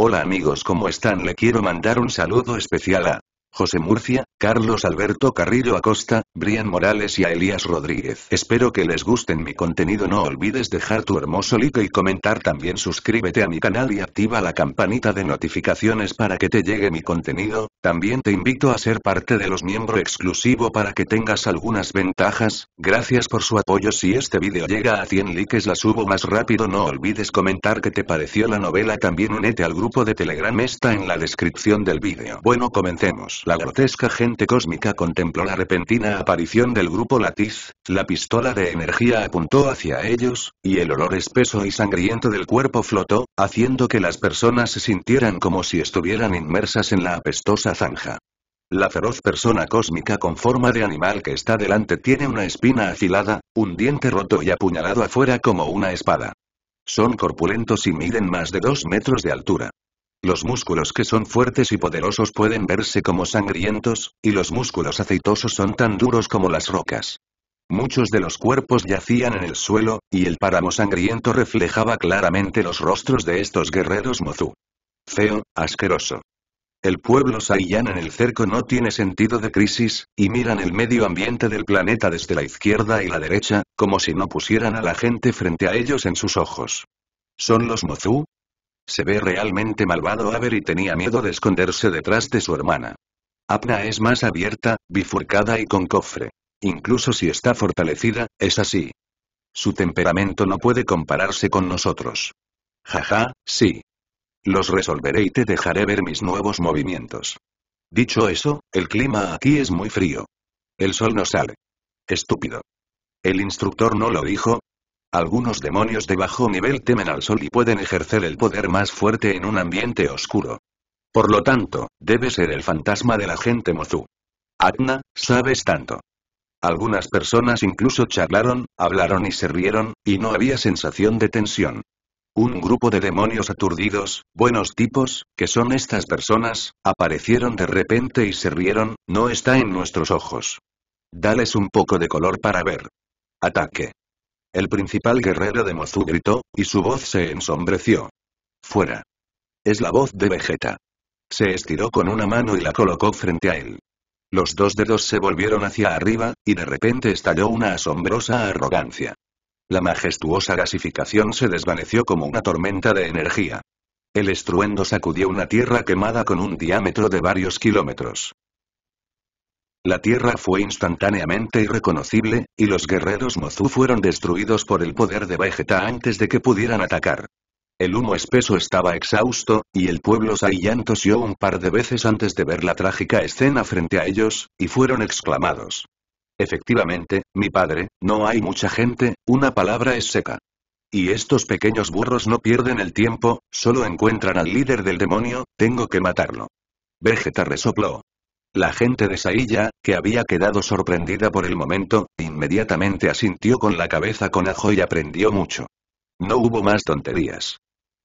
Hola amigos ¿cómo están? Le quiero mandar un saludo especial a José Murcia, Carlos Alberto Carrillo Acosta, Brian Morales y a Elías Rodríguez. Espero que les gusten mi contenido no olvides dejar tu hermoso like y comentar también suscríbete a mi canal y activa la campanita de notificaciones para que te llegue mi contenido, también te invito a ser parte de los miembros exclusivo para que tengas algunas ventajas, gracias por su apoyo si este vídeo llega a 100 likes la subo más rápido no olvides comentar que te pareció la novela también únete al grupo de telegram está en la descripción del vídeo. Bueno comencemos. La grotesca gente cósmica contempló la repentina aparición del grupo Latiz, la pistola de energía apuntó hacia ellos, y el olor espeso y sangriento del cuerpo flotó, haciendo que las personas se sintieran como si estuvieran inmersas en la apestosa zanja. La feroz persona cósmica con forma de animal que está delante tiene una espina afilada, un diente roto y apuñalado afuera como una espada. Son corpulentos y miden más de dos metros de altura. Los músculos que son fuertes y poderosos pueden verse como sangrientos, y los músculos aceitosos son tan duros como las rocas. Muchos de los cuerpos yacían en el suelo, y el páramo sangriento reflejaba claramente los rostros de estos guerreros Mozu. Feo, asqueroso. El pueblo Saiyan en el cerco no tiene sentido de crisis, y miran el medio ambiente del planeta desde la izquierda y la derecha, como si no pusieran a la gente frente a ellos en sus ojos. ¿Son los Mozu? Se ve realmente malvado ver y tenía miedo de esconderse detrás de su hermana. Apna es más abierta, bifurcada y con cofre. Incluso si está fortalecida, es así. Su temperamento no puede compararse con nosotros. Jaja, sí. Los resolveré y te dejaré ver mis nuevos movimientos. Dicho eso, el clima aquí es muy frío. El sol no sale. Estúpido. El instructor no lo dijo, algunos demonios de bajo nivel temen al sol y pueden ejercer el poder más fuerte en un ambiente oscuro. Por lo tanto, debe ser el fantasma de la gente Mozu. Atna, sabes tanto. Algunas personas incluso charlaron, hablaron y se rieron, y no había sensación de tensión. Un grupo de demonios aturdidos, buenos tipos, que son estas personas, aparecieron de repente y se rieron, no está en nuestros ojos. Dales un poco de color para ver. Ataque. El principal guerrero de Mozu gritó, y su voz se ensombreció. ¡Fuera! Es la voz de Vegeta. Se estiró con una mano y la colocó frente a él. Los dos dedos se volvieron hacia arriba, y de repente estalló una asombrosa arrogancia. La majestuosa gasificación se desvaneció como una tormenta de energía. El estruendo sacudió una tierra quemada con un diámetro de varios kilómetros. La tierra fue instantáneamente irreconocible, y los guerreros Mozu fueron destruidos por el poder de Vegeta antes de que pudieran atacar. El humo espeso estaba exhausto, y el pueblo Saiyan tosió un par de veces antes de ver la trágica escena frente a ellos, y fueron exclamados. Efectivamente, mi padre, no hay mucha gente, una palabra es seca. Y estos pequeños burros no pierden el tiempo, solo encuentran al líder del demonio, tengo que matarlo. Vegeta resopló. La gente de Sailla, que había quedado sorprendida por el momento, inmediatamente asintió con la cabeza con ajo y aprendió mucho. No hubo más tonterías.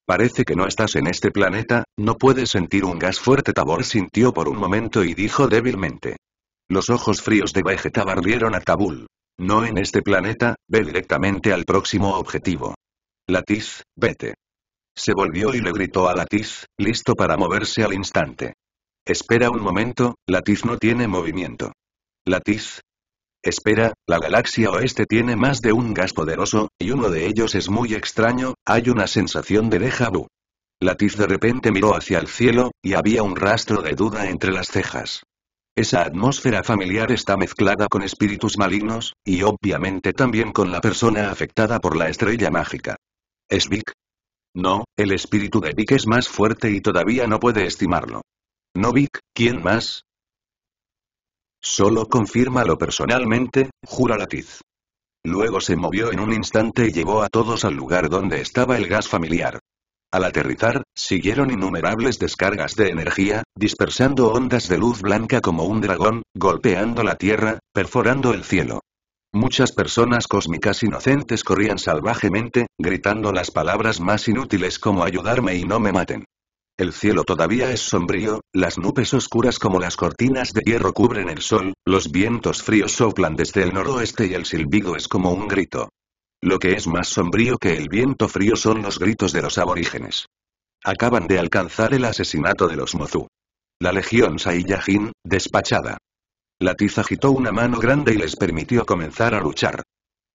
Parece que no estás en este planeta, no puedes sentir un gas fuerte. Tabor sintió por un momento y dijo débilmente. Los ojos fríos de Vegeta barrieron a Tabul. No en este planeta, ve directamente al próximo objetivo. Latiz, vete. Se volvió y le gritó a Latiz, listo para moverse al instante. Espera un momento, Latiz no tiene movimiento. Latiz. Espera, la galaxia oeste tiene más de un gas poderoso, y uno de ellos es muy extraño, hay una sensación de déjà vu. Latiz de repente miró hacia el cielo, y había un rastro de duda entre las cejas. Esa atmósfera familiar está mezclada con espíritus malignos, y obviamente también con la persona afectada por la estrella mágica. ¿Es Vic? No, el espíritu de Vic es más fuerte y todavía no puede estimarlo. Novik, ¿quién más? Solo confírmalo personalmente, jura Latiz. Luego se movió en un instante y llevó a todos al lugar donde estaba el gas familiar. Al aterrizar, siguieron innumerables descargas de energía, dispersando ondas de luz blanca como un dragón, golpeando la tierra, perforando el cielo. Muchas personas cósmicas inocentes corrían salvajemente, gritando las palabras más inútiles como ayudarme y no me maten el cielo todavía es sombrío, las nubes oscuras como las cortinas de hierro cubren el sol, los vientos fríos soplan desde el noroeste y el silbido es como un grito. Lo que es más sombrío que el viento frío son los gritos de los aborígenes. Acaban de alcanzar el asesinato de los Mozu. La legión Saiyajin, despachada. La tiza agitó una mano grande y les permitió comenzar a luchar.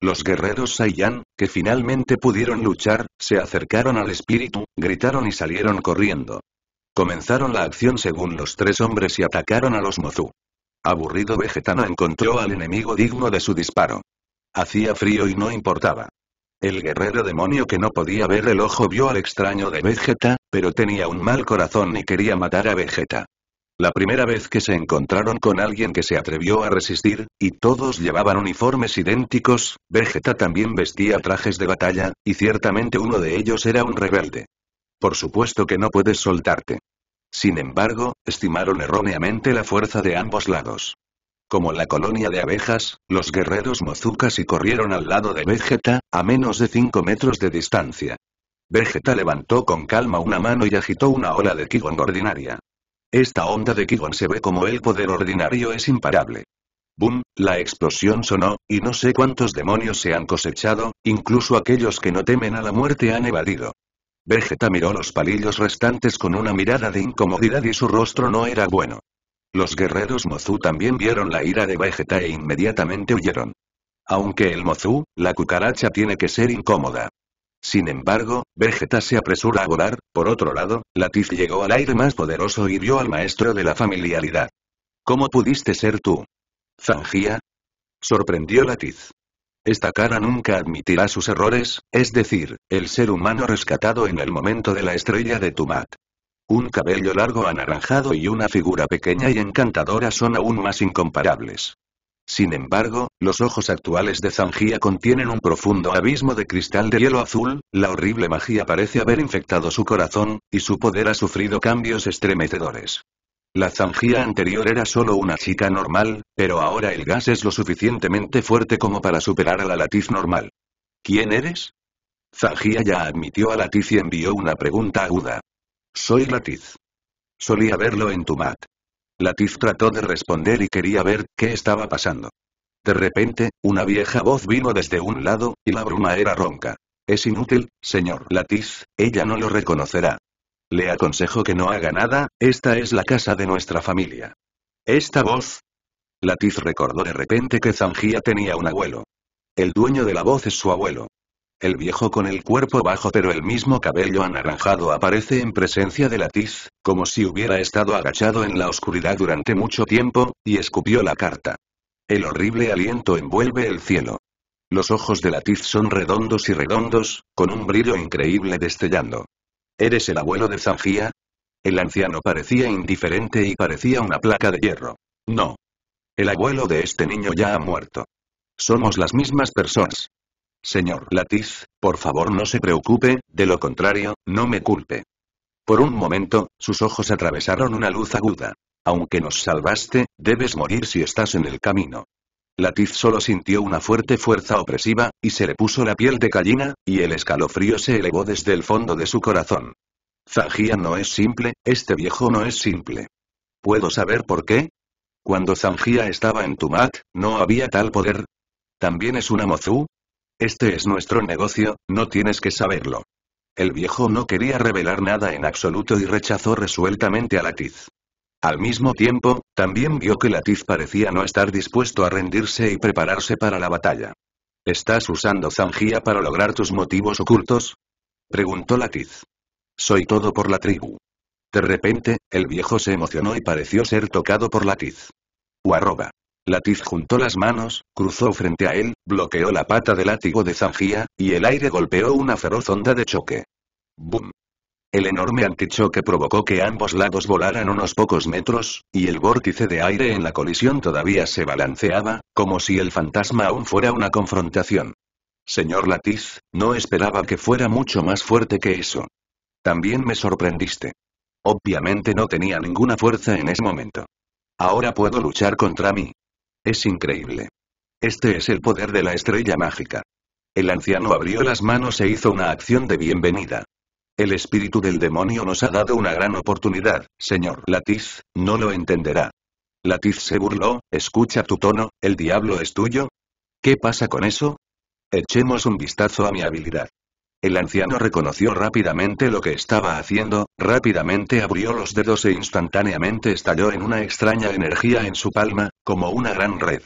Los guerreros Saiyan, que finalmente pudieron luchar, se acercaron al espíritu, gritaron y salieron corriendo. Comenzaron la acción según los tres hombres y atacaron a los Mozu. Aburrido Vegeta no encontró al enemigo digno de su disparo. Hacía frío y no importaba. El guerrero demonio que no podía ver el ojo vio al extraño de Vegeta, pero tenía un mal corazón y quería matar a Vegeta. La primera vez que se encontraron con alguien que se atrevió a resistir, y todos llevaban uniformes idénticos, Vegeta también vestía trajes de batalla, y ciertamente uno de ellos era un rebelde. Por supuesto que no puedes soltarte. Sin embargo, estimaron erróneamente la fuerza de ambos lados. Como la colonia de abejas, los guerreros mozucas y corrieron al lado de Vegeta, a menos de 5 metros de distancia. Vegeta levantó con calma una mano y agitó una ola de Kigon ordinaria. Esta onda de Kigon se ve como el poder ordinario es imparable. ¡Bum! La explosión sonó, y no sé cuántos demonios se han cosechado, incluso aquellos que no temen a la muerte han evadido. Vegeta miró los palillos restantes con una mirada de incomodidad y su rostro no era bueno. Los guerreros Mozu también vieron la ira de Vegeta e inmediatamente huyeron. Aunque el Mozu, la cucaracha tiene que ser incómoda. Sin embargo, Vegeta se apresura a volar, por otro lado, Latiz llegó al aire más poderoso y vio al maestro de la familiaridad. ¿Cómo pudiste ser tú? Zangía? Sorprendió Latiz. Esta cara nunca admitirá sus errores, es decir, el ser humano rescatado en el momento de la estrella de Tumat. Un cabello largo anaranjado y una figura pequeña y encantadora son aún más incomparables. Sin embargo, los ojos actuales de Zangía contienen un profundo abismo de cristal de hielo azul, la horrible magia parece haber infectado su corazón, y su poder ha sufrido cambios estremecedores. La Zangía anterior era solo una chica normal, pero ahora el gas es lo suficientemente fuerte como para superar a la Latiz normal. ¿Quién eres? Zangía ya admitió a Latiz y envió una pregunta aguda. Soy Latiz. Solía verlo en tu mat. Latif trató de responder y quería ver qué estaba pasando. De repente, una vieja voz vino desde un lado, y la bruma era ronca. Es inútil, señor Latif, ella no lo reconocerá. Le aconsejo que no haga nada, esta es la casa de nuestra familia. Esta voz... Latif recordó de repente que Zangia tenía un abuelo. El dueño de la voz es su abuelo. El viejo con el cuerpo bajo pero el mismo cabello anaranjado aparece en presencia de Latiz, como si hubiera estado agachado en la oscuridad durante mucho tiempo, y escupió la carta. El horrible aliento envuelve el cielo. Los ojos de Latiz son redondos y redondos, con un brillo increíble destellando. ¿Eres el abuelo de Zangía? El anciano parecía indiferente y parecía una placa de hierro. No. El abuelo de este niño ya ha muerto. Somos las mismas personas. Señor Latiz, por favor no se preocupe, de lo contrario, no me culpe. Por un momento, sus ojos atravesaron una luz aguda. Aunque nos salvaste, debes morir si estás en el camino. Latiz solo sintió una fuerte fuerza opresiva, y se le puso la piel de gallina, y el escalofrío se elevó desde el fondo de su corazón. Zangia no es simple, este viejo no es simple. ¿Puedo saber por qué? Cuando Zangia estaba en Tumat, ¿no había tal poder? ¿También es una Mozu? Este es nuestro negocio, no tienes que saberlo. El viejo no quería revelar nada en absoluto y rechazó resueltamente a Latiz. Al mismo tiempo, también vio que Latiz parecía no estar dispuesto a rendirse y prepararse para la batalla. ¿Estás usando Zangía para lograr tus motivos ocultos? Preguntó Latiz. Soy todo por la tribu. De repente, el viejo se emocionó y pareció ser tocado por Latiz. Arroba. Latiz juntó las manos, cruzó frente a él, bloqueó la pata del látigo de Zangía, y el aire golpeó una feroz onda de choque. ¡Bum! El enorme antichoque provocó que ambos lados volaran unos pocos metros, y el vórtice de aire en la colisión todavía se balanceaba, como si el fantasma aún fuera una confrontación. Señor Latiz, no esperaba que fuera mucho más fuerte que eso. También me sorprendiste. Obviamente no tenía ninguna fuerza en ese momento. Ahora puedo luchar contra mí. Es increíble. Este es el poder de la estrella mágica. El anciano abrió las manos e hizo una acción de bienvenida. El espíritu del demonio nos ha dado una gran oportunidad, señor Latiz, no lo entenderá. Latiz se burló, escucha tu tono, ¿el diablo es tuyo? ¿Qué pasa con eso? Echemos un vistazo a mi habilidad. El anciano reconoció rápidamente lo que estaba haciendo, rápidamente abrió los dedos e instantáneamente estalló en una extraña energía en su palma, como una gran red.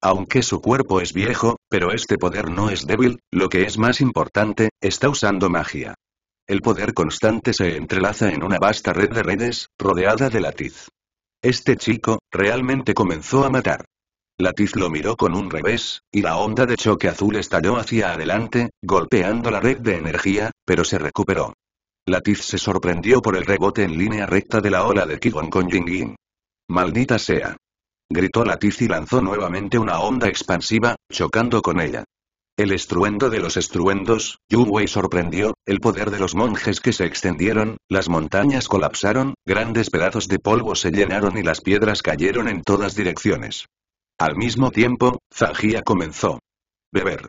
Aunque su cuerpo es viejo, pero este poder no es débil, lo que es más importante, está usando magia. El poder constante se entrelaza en una vasta red de redes, rodeada de latiz. Este chico, realmente comenzó a matar. Latiz lo miró con un revés, y la onda de choque azul estalló hacia adelante, golpeando la red de energía, pero se recuperó. Latiz se sorprendió por el rebote en línea recta de la ola de Kigon con Jingin. ¡Maldita sea! Gritó Latiz y lanzó nuevamente una onda expansiva, chocando con ella. El estruendo de los estruendos, Yu Wei sorprendió, el poder de los monjes que se extendieron, las montañas colapsaron, grandes pedazos de polvo se llenaron y las piedras cayeron en todas direcciones. Al mismo tiempo, Zangía comenzó. Beber.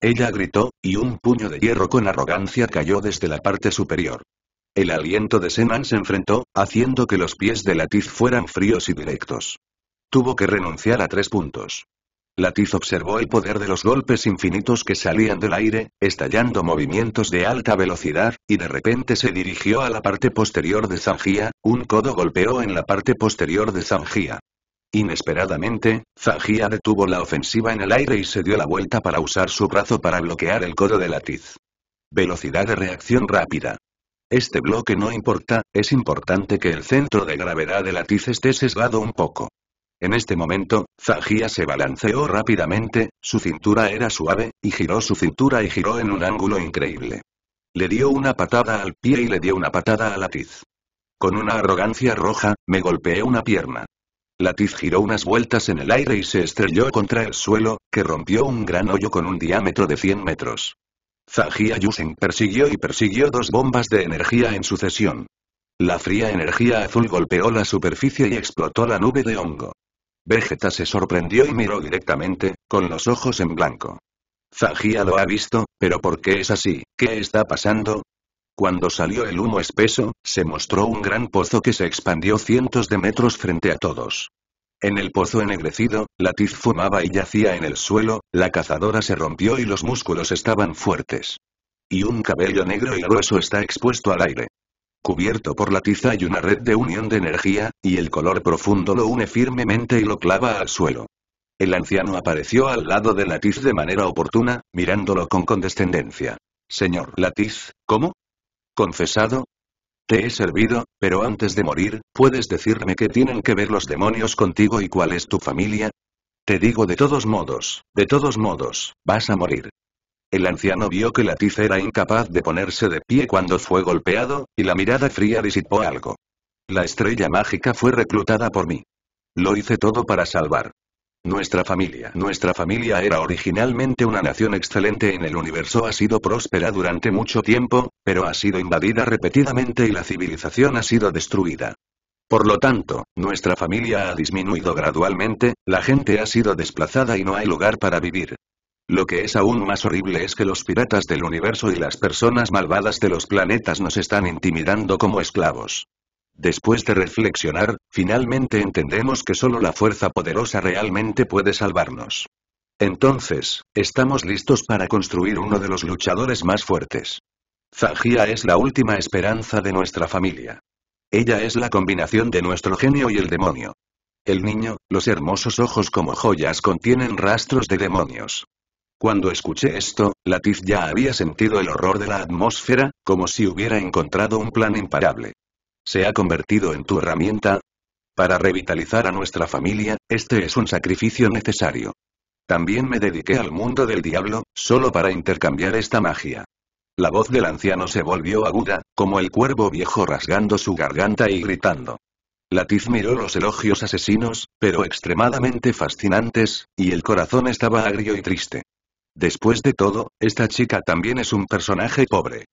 Ella gritó, y un puño de hierro con arrogancia cayó desde la parte superior. El aliento de Senan se enfrentó, haciendo que los pies de Latiz fueran fríos y directos. Tuvo que renunciar a tres puntos. Latiz observó el poder de los golpes infinitos que salían del aire, estallando movimientos de alta velocidad, y de repente se dirigió a la parte posterior de Zangía, un codo golpeó en la parte posterior de Zangía. Inesperadamente, Zahia detuvo la ofensiva en el aire y se dio la vuelta para usar su brazo para bloquear el codo de Latiz. Velocidad de reacción rápida. Este bloque no importa, es importante que el centro de gravedad de Latiz esté sesgado un poco. En este momento, Zajía se balanceó rápidamente, su cintura era suave, y giró su cintura y giró en un ángulo increíble. Le dio una patada al pie y le dio una patada a Latiz. Con una arrogancia roja, me golpeé una pierna. Latiz giró unas vueltas en el aire y se estrelló contra el suelo, que rompió un gran hoyo con un diámetro de 100 metros. Zagia Yusen persiguió y persiguió dos bombas de energía en sucesión. La fría energía azul golpeó la superficie y explotó la nube de hongo. Vegeta se sorprendió y miró directamente, con los ojos en blanco. Zagia lo ha visto, pero ¿por qué es así? ¿Qué está pasando? Cuando salió el humo espeso, se mostró un gran pozo que se expandió cientos de metros frente a todos. En el pozo ennegrecido, Latiz fumaba y yacía en el suelo, la cazadora se rompió y los músculos estaban fuertes. Y un cabello negro y grueso está expuesto al aire. Cubierto por la tiza hay una red de unión de energía, y el color profundo lo une firmemente y lo clava al suelo. El anciano apareció al lado de Latiz de manera oportuna, mirándolo con condescendencia. Señor Latiz, ¿cómo? confesado? Te he servido, pero antes de morir, ¿puedes decirme qué tienen que ver los demonios contigo y cuál es tu familia? Te digo de todos modos, de todos modos, vas a morir. El anciano vio que la tiza era incapaz de ponerse de pie cuando fue golpeado, y la mirada fría disipó algo. La estrella mágica fue reclutada por mí. Lo hice todo para salvar. Nuestra familia. Nuestra familia era originalmente una nación excelente en el universo ha sido próspera durante mucho tiempo, pero ha sido invadida repetidamente y la civilización ha sido destruida. Por lo tanto, nuestra familia ha disminuido gradualmente, la gente ha sido desplazada y no hay lugar para vivir. Lo que es aún más horrible es que los piratas del universo y las personas malvadas de los planetas nos están intimidando como esclavos. Después de reflexionar, finalmente entendemos que solo la fuerza poderosa realmente puede salvarnos. Entonces, estamos listos para construir uno de los luchadores más fuertes. Zangia es la última esperanza de nuestra familia. Ella es la combinación de nuestro genio y el demonio. El niño, los hermosos ojos como joyas contienen rastros de demonios. Cuando escuché esto, Latif ya había sentido el horror de la atmósfera, como si hubiera encontrado un plan imparable se ha convertido en tu herramienta. Para revitalizar a nuestra familia, este es un sacrificio necesario. También me dediqué al mundo del diablo, solo para intercambiar esta magia. La voz del anciano se volvió aguda, como el cuervo viejo rasgando su garganta y gritando. Latif miró los elogios asesinos, pero extremadamente fascinantes, y el corazón estaba agrio y triste. Después de todo, esta chica también es un personaje pobre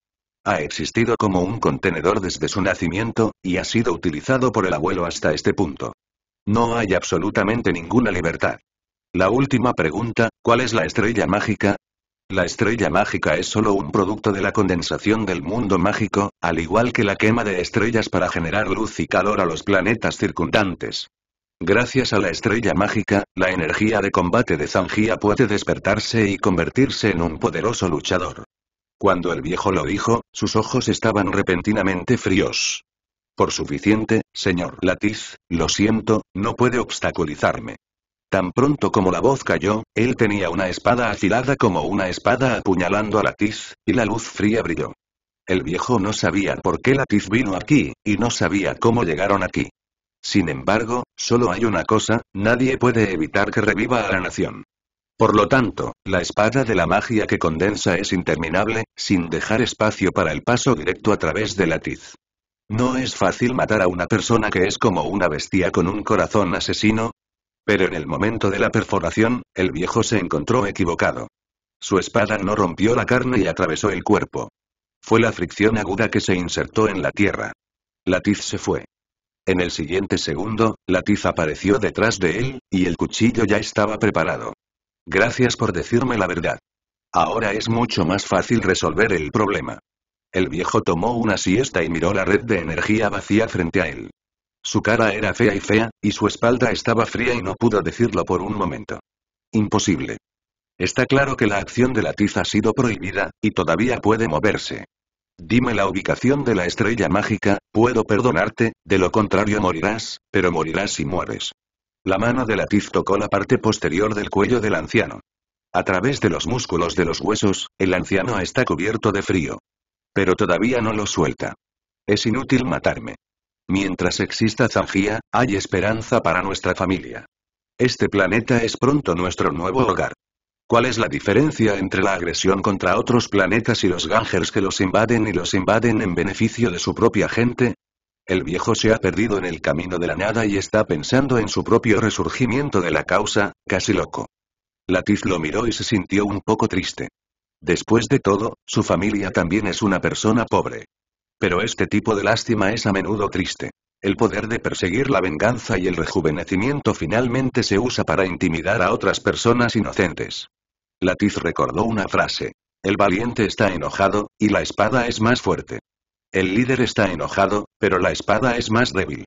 ha existido como un contenedor desde su nacimiento, y ha sido utilizado por el abuelo hasta este punto. No hay absolutamente ninguna libertad. La última pregunta, ¿cuál es la estrella mágica? La estrella mágica es solo un producto de la condensación del mundo mágico, al igual que la quema de estrellas para generar luz y calor a los planetas circundantes. Gracias a la estrella mágica, la energía de combate de Zangia puede despertarse y convertirse en un poderoso luchador. Cuando el viejo lo dijo, sus ojos estaban repentinamente fríos. Por suficiente, señor Latiz, lo siento, no puede obstaculizarme. Tan pronto como la voz cayó, él tenía una espada afilada como una espada apuñalando a Latiz, y la luz fría brilló. El viejo no sabía por qué Latiz vino aquí, y no sabía cómo llegaron aquí. Sin embargo, solo hay una cosa, nadie puede evitar que reviva a la nación. Por lo tanto, la espada de la magia que condensa es interminable, sin dejar espacio para el paso directo a través de la tiz. No es fácil matar a una persona que es como una bestia con un corazón asesino. Pero en el momento de la perforación, el viejo se encontró equivocado. Su espada no rompió la carne y atravesó el cuerpo. Fue la fricción aguda que se insertó en la tierra. La tiz se fue. En el siguiente segundo, la tiz apareció detrás de él, y el cuchillo ya estaba preparado. Gracias por decirme la verdad. Ahora es mucho más fácil resolver el problema. El viejo tomó una siesta y miró la red de energía vacía frente a él. Su cara era fea y fea, y su espalda estaba fría y no pudo decirlo por un momento. Imposible. Está claro que la acción de la tiza ha sido prohibida, y todavía puede moverse. Dime la ubicación de la estrella mágica, puedo perdonarte, de lo contrario morirás, pero morirás si mueres. La mano de Latif tocó la parte posterior del cuello del anciano. A través de los músculos de los huesos, el anciano está cubierto de frío. Pero todavía no lo suelta. Es inútil matarme. Mientras exista Zangia, hay esperanza para nuestra familia. Este planeta es pronto nuestro nuevo hogar. ¿Cuál es la diferencia entre la agresión contra otros planetas y los gángers que los invaden y los invaden en beneficio de su propia gente? El viejo se ha perdido en el camino de la nada y está pensando en su propio resurgimiento de la causa, casi loco. Latif lo miró y se sintió un poco triste. Después de todo, su familia también es una persona pobre. Pero este tipo de lástima es a menudo triste. El poder de perseguir la venganza y el rejuvenecimiento finalmente se usa para intimidar a otras personas inocentes. Latiz recordó una frase. El valiente está enojado, y la espada es más fuerte. El líder está enojado, pero la espada es más débil.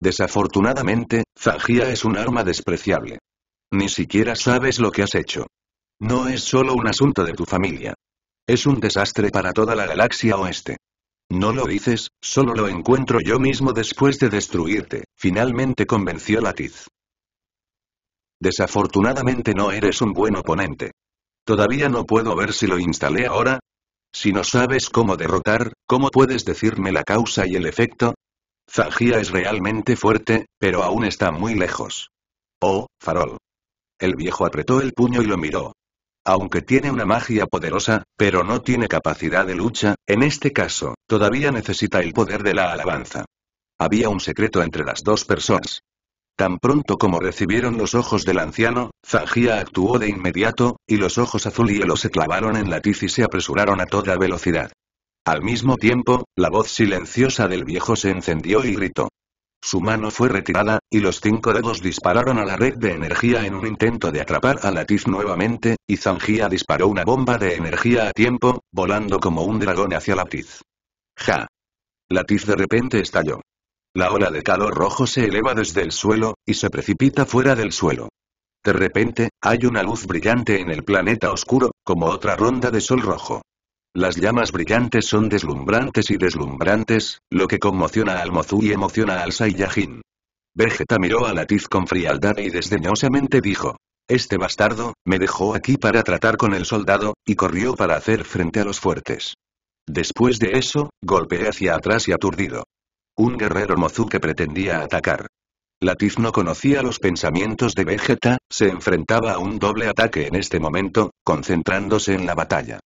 Desafortunadamente, Zangia es un arma despreciable. Ni siquiera sabes lo que has hecho. No es solo un asunto de tu familia. Es un desastre para toda la galaxia oeste. No lo dices, solo lo encuentro yo mismo después de destruirte, finalmente convenció Latiz. Desafortunadamente no eres un buen oponente. Todavía no puedo ver si lo instalé ahora, si no sabes cómo derrotar, ¿cómo puedes decirme la causa y el efecto? Zahia es realmente fuerte, pero aún está muy lejos. Oh, farol. El viejo apretó el puño y lo miró. Aunque tiene una magia poderosa, pero no tiene capacidad de lucha, en este caso, todavía necesita el poder de la alabanza. Había un secreto entre las dos personas. Tan pronto como recibieron los ojos del anciano, Zangía actuó de inmediato, y los ojos azul y hielo se clavaron en la y se apresuraron a toda velocidad. Al mismo tiempo, la voz silenciosa del viejo se encendió y gritó. Su mano fue retirada, y los cinco dedos dispararon a la red de energía en un intento de atrapar a Latiz nuevamente, y Zangía disparó una bomba de energía a tiempo, volando como un dragón hacia Latiz. ¡Ja! Latiz de repente estalló. La ola de calor rojo se eleva desde el suelo, y se precipita fuera del suelo. De repente, hay una luz brillante en el planeta oscuro, como otra ronda de sol rojo. Las llamas brillantes son deslumbrantes y deslumbrantes, lo que conmociona al Mozu y emociona al Saiyajin. Vegeta miró a Latiz con frialdad y desdeñosamente dijo. Este bastardo, me dejó aquí para tratar con el soldado, y corrió para hacer frente a los fuertes. Después de eso, golpeé hacia atrás y aturdido. Un guerrero Mozu que pretendía atacar. Latif no conocía los pensamientos de Vegeta, se enfrentaba a un doble ataque en este momento, concentrándose en la batalla.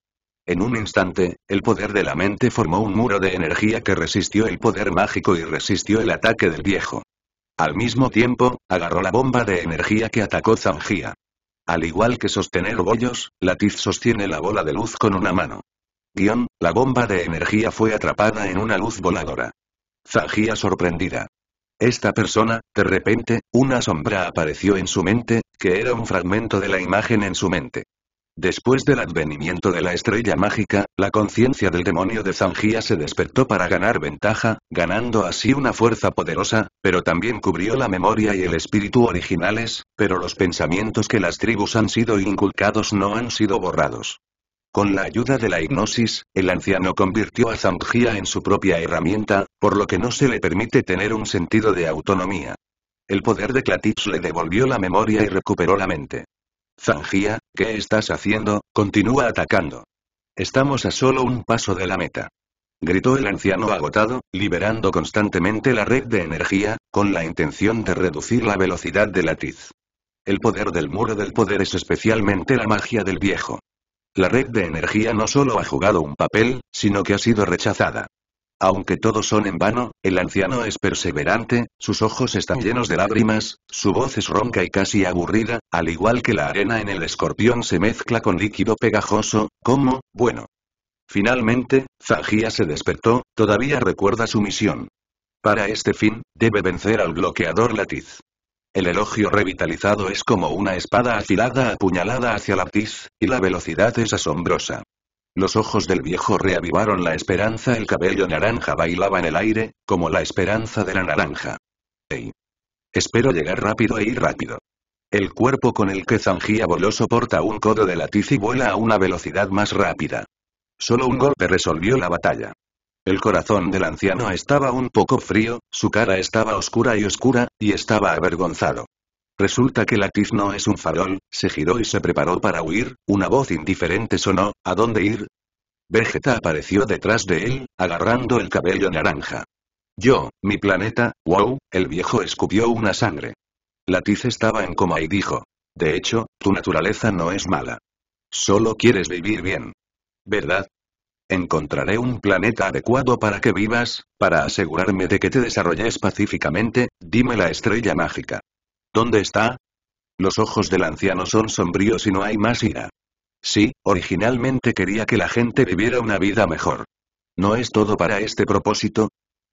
En un instante, el poder de la mente formó un muro de energía que resistió el poder mágico y resistió el ataque del viejo. Al mismo tiempo, agarró la bomba de energía que atacó Zangia. Al igual que sostener bollos, Latif sostiene la bola de luz con una mano. Guión, la bomba de energía fue atrapada en una luz voladora. Zangía sorprendida. Esta persona, de repente, una sombra apareció en su mente, que era un fragmento de la imagen en su mente. Después del advenimiento de la estrella mágica, la conciencia del demonio de Zangía se despertó para ganar ventaja, ganando así una fuerza poderosa, pero también cubrió la memoria y el espíritu originales, pero los pensamientos que las tribus han sido inculcados no han sido borrados. Con la ayuda de la hipnosis, el anciano convirtió a Zangia en su propia herramienta, por lo que no se le permite tener un sentido de autonomía. El poder de Clatiz le devolvió la memoria y recuperó la mente. Zangia, ¿qué estás haciendo? Continúa atacando. Estamos a solo un paso de la meta. Gritó el anciano agotado, liberando constantemente la red de energía, con la intención de reducir la velocidad de latiz. El poder del muro del poder es especialmente la magia del viejo. La red de energía no solo ha jugado un papel, sino que ha sido rechazada. Aunque todos son en vano, el anciano es perseverante, sus ojos están llenos de lágrimas, su voz es ronca y casi aburrida, al igual que la arena en el escorpión se mezcla con líquido pegajoso, como, bueno. Finalmente, Zagia se despertó, todavía recuerda su misión. Para este fin, debe vencer al bloqueador Latiz. El elogio revitalizado es como una espada afilada apuñalada hacia la tiz, y la velocidad es asombrosa. Los ojos del viejo reavivaron la esperanza, el cabello naranja bailaba en el aire, como la esperanza de la naranja. Ey. Espero llegar rápido e ir rápido. El cuerpo con el que Zangía voló soporta un codo de latiz y vuela a una velocidad más rápida. Solo un golpe resolvió la batalla. El corazón del anciano estaba un poco frío, su cara estaba oscura y oscura, y estaba avergonzado. Resulta que Latif no es un farol, se giró y se preparó para huir, una voz indiferente sonó, ¿a dónde ir? Vegeta apareció detrás de él, agarrando el cabello naranja. Yo, mi planeta, wow, el viejo escupió una sangre. Latif estaba en coma y dijo. De hecho, tu naturaleza no es mala. Solo quieres vivir bien. ¿Verdad? encontraré un planeta adecuado para que vivas, para asegurarme de que te desarrolles pacíficamente, dime la estrella mágica. ¿Dónde está? Los ojos del anciano son sombríos y no hay más ira. Sí, originalmente quería que la gente viviera una vida mejor. ¿No es todo para este propósito?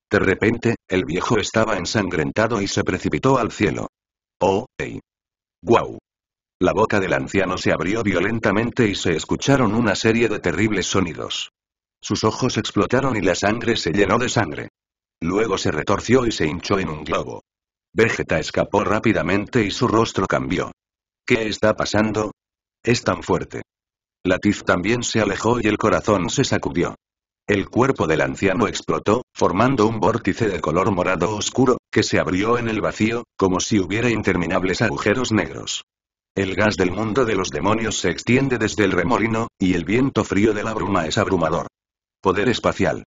De repente, el viejo estaba ensangrentado y se precipitó al cielo. ¡Oh, hey! ¡Guau! La boca del anciano se abrió violentamente y se escucharon una serie de terribles sonidos. Sus ojos explotaron y la sangre se llenó de sangre. Luego se retorció y se hinchó en un globo. Vegeta escapó rápidamente y su rostro cambió. ¿Qué está pasando? Es tan fuerte. Latif también se alejó y el corazón se sacudió. El cuerpo del anciano explotó, formando un vórtice de color morado oscuro, que se abrió en el vacío, como si hubiera interminables agujeros negros. El gas del mundo de los demonios se extiende desde el remolino, y el viento frío de la bruma es abrumador. Poder espacial.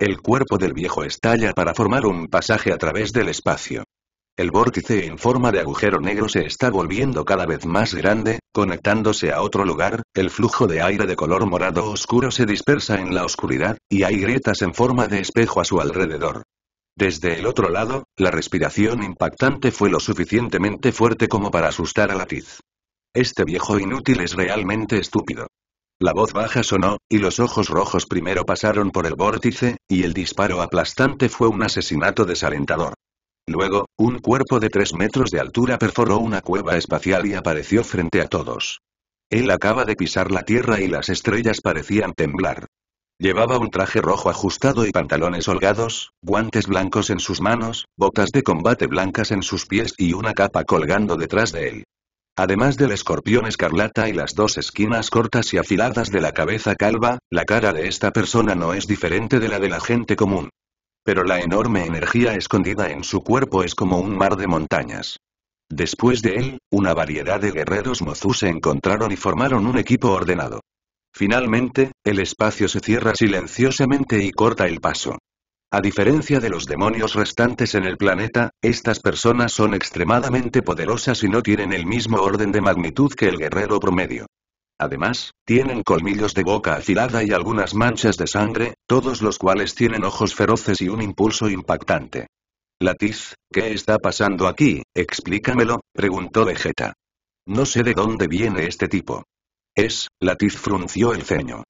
El cuerpo del viejo estalla para formar un pasaje a través del espacio. El vórtice en forma de agujero negro se está volviendo cada vez más grande, conectándose a otro lugar, el flujo de aire de color morado oscuro se dispersa en la oscuridad, y hay grietas en forma de espejo a su alrededor. Desde el otro lado, la respiración impactante fue lo suficientemente fuerte como para asustar a Latiz. Este viejo inútil es realmente estúpido. La voz baja sonó, y los ojos rojos primero pasaron por el vórtice, y el disparo aplastante fue un asesinato desalentador. Luego, un cuerpo de tres metros de altura perforó una cueva espacial y apareció frente a todos. Él acaba de pisar la tierra y las estrellas parecían temblar. Llevaba un traje rojo ajustado y pantalones holgados, guantes blancos en sus manos, botas de combate blancas en sus pies y una capa colgando detrás de él. Además del escorpión escarlata y las dos esquinas cortas y afiladas de la cabeza calva, la cara de esta persona no es diferente de la de la gente común. Pero la enorme energía escondida en su cuerpo es como un mar de montañas. Después de él, una variedad de guerreros Mozu se encontraron y formaron un equipo ordenado. Finalmente, el espacio se cierra silenciosamente y corta el paso. A diferencia de los demonios restantes en el planeta, estas personas son extremadamente poderosas y no tienen el mismo orden de magnitud que el guerrero promedio. Además, tienen colmillos de boca afilada y algunas manchas de sangre, todos los cuales tienen ojos feroces y un impulso impactante. Latiz, ¿qué está pasando aquí? Explícamelo, preguntó Vegeta. No sé de dónde viene este tipo. Es, Latiz frunció el ceño.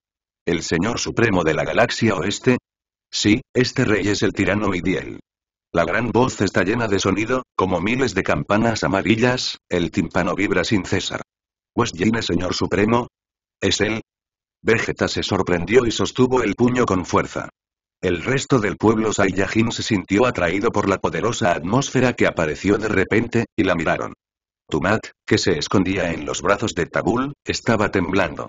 ¿El señor supremo de la galaxia oeste? Sí, este rey es el tirano Midiel. La gran voz está llena de sonido, como miles de campanas amarillas, el tímpano vibra sin cesar. pues, es señor supremo? ¿Es él? Vegeta se sorprendió y sostuvo el puño con fuerza. El resto del pueblo Saiyajin se sintió atraído por la poderosa atmósfera que apareció de repente, y la miraron. Tumat, que se escondía en los brazos de Tabul, estaba temblando.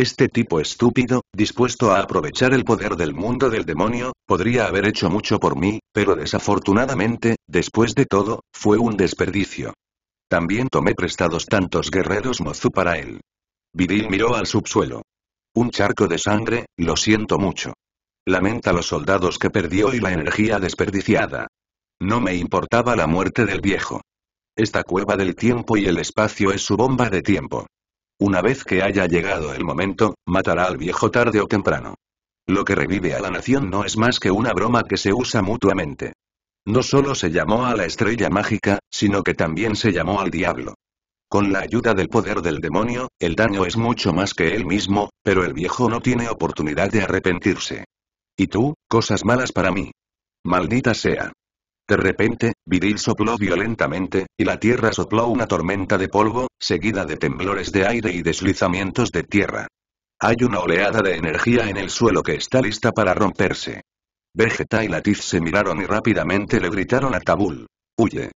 Este tipo estúpido, dispuesto a aprovechar el poder del mundo del demonio, podría haber hecho mucho por mí, pero desafortunadamente, después de todo, fue un desperdicio. También tomé prestados tantos guerreros Mozu para él. Bidil miró al subsuelo. Un charco de sangre, lo siento mucho. Lamenta los soldados que perdió y la energía desperdiciada. No me importaba la muerte del viejo. Esta cueva del tiempo y el espacio es su bomba de tiempo. Una vez que haya llegado el momento, matará al viejo tarde o temprano. Lo que revive a la nación no es más que una broma que se usa mutuamente. No solo se llamó a la estrella mágica, sino que también se llamó al diablo. Con la ayuda del poder del demonio, el daño es mucho más que él mismo, pero el viejo no tiene oportunidad de arrepentirse. ¿Y tú, cosas malas para mí? Maldita sea. De repente, Viril sopló violentamente, y la tierra sopló una tormenta de polvo, seguida de temblores de aire y deslizamientos de tierra. Hay una oleada de energía en el suelo que está lista para romperse. Vegeta y Latiz se miraron y rápidamente le gritaron a Tabul. Huye.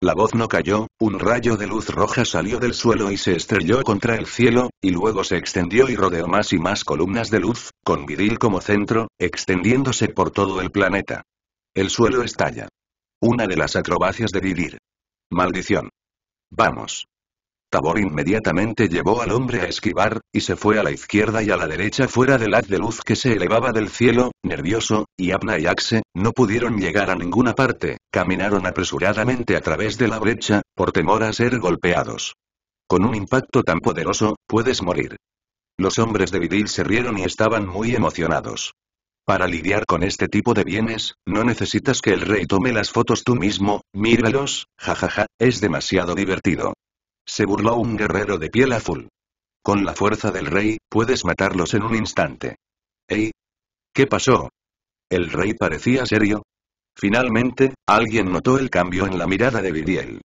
La voz no cayó, un rayo de luz roja salió del suelo y se estrelló contra el cielo, y luego se extendió y rodeó más y más columnas de luz, con Viril como centro, extendiéndose por todo el planeta. El suelo estalla. Una de las acrobacias de Vidir. Maldición. Vamos. Tabor inmediatamente llevó al hombre a esquivar, y se fue a la izquierda y a la derecha fuera del haz de luz que se elevaba del cielo, nervioso, y Abna y Axe, no pudieron llegar a ninguna parte, caminaron apresuradamente a través de la brecha, por temor a ser golpeados. Con un impacto tan poderoso, puedes morir. Los hombres de Vidir se rieron y estaban muy emocionados. Para lidiar con este tipo de bienes, no necesitas que el rey tome las fotos tú mismo, míralos, jajaja, es demasiado divertido. Se burló un guerrero de piel azul. Con la fuerza del rey, puedes matarlos en un instante. ¿Ey? ¿Qué pasó? El rey parecía serio. Finalmente, alguien notó el cambio en la mirada de Viriel.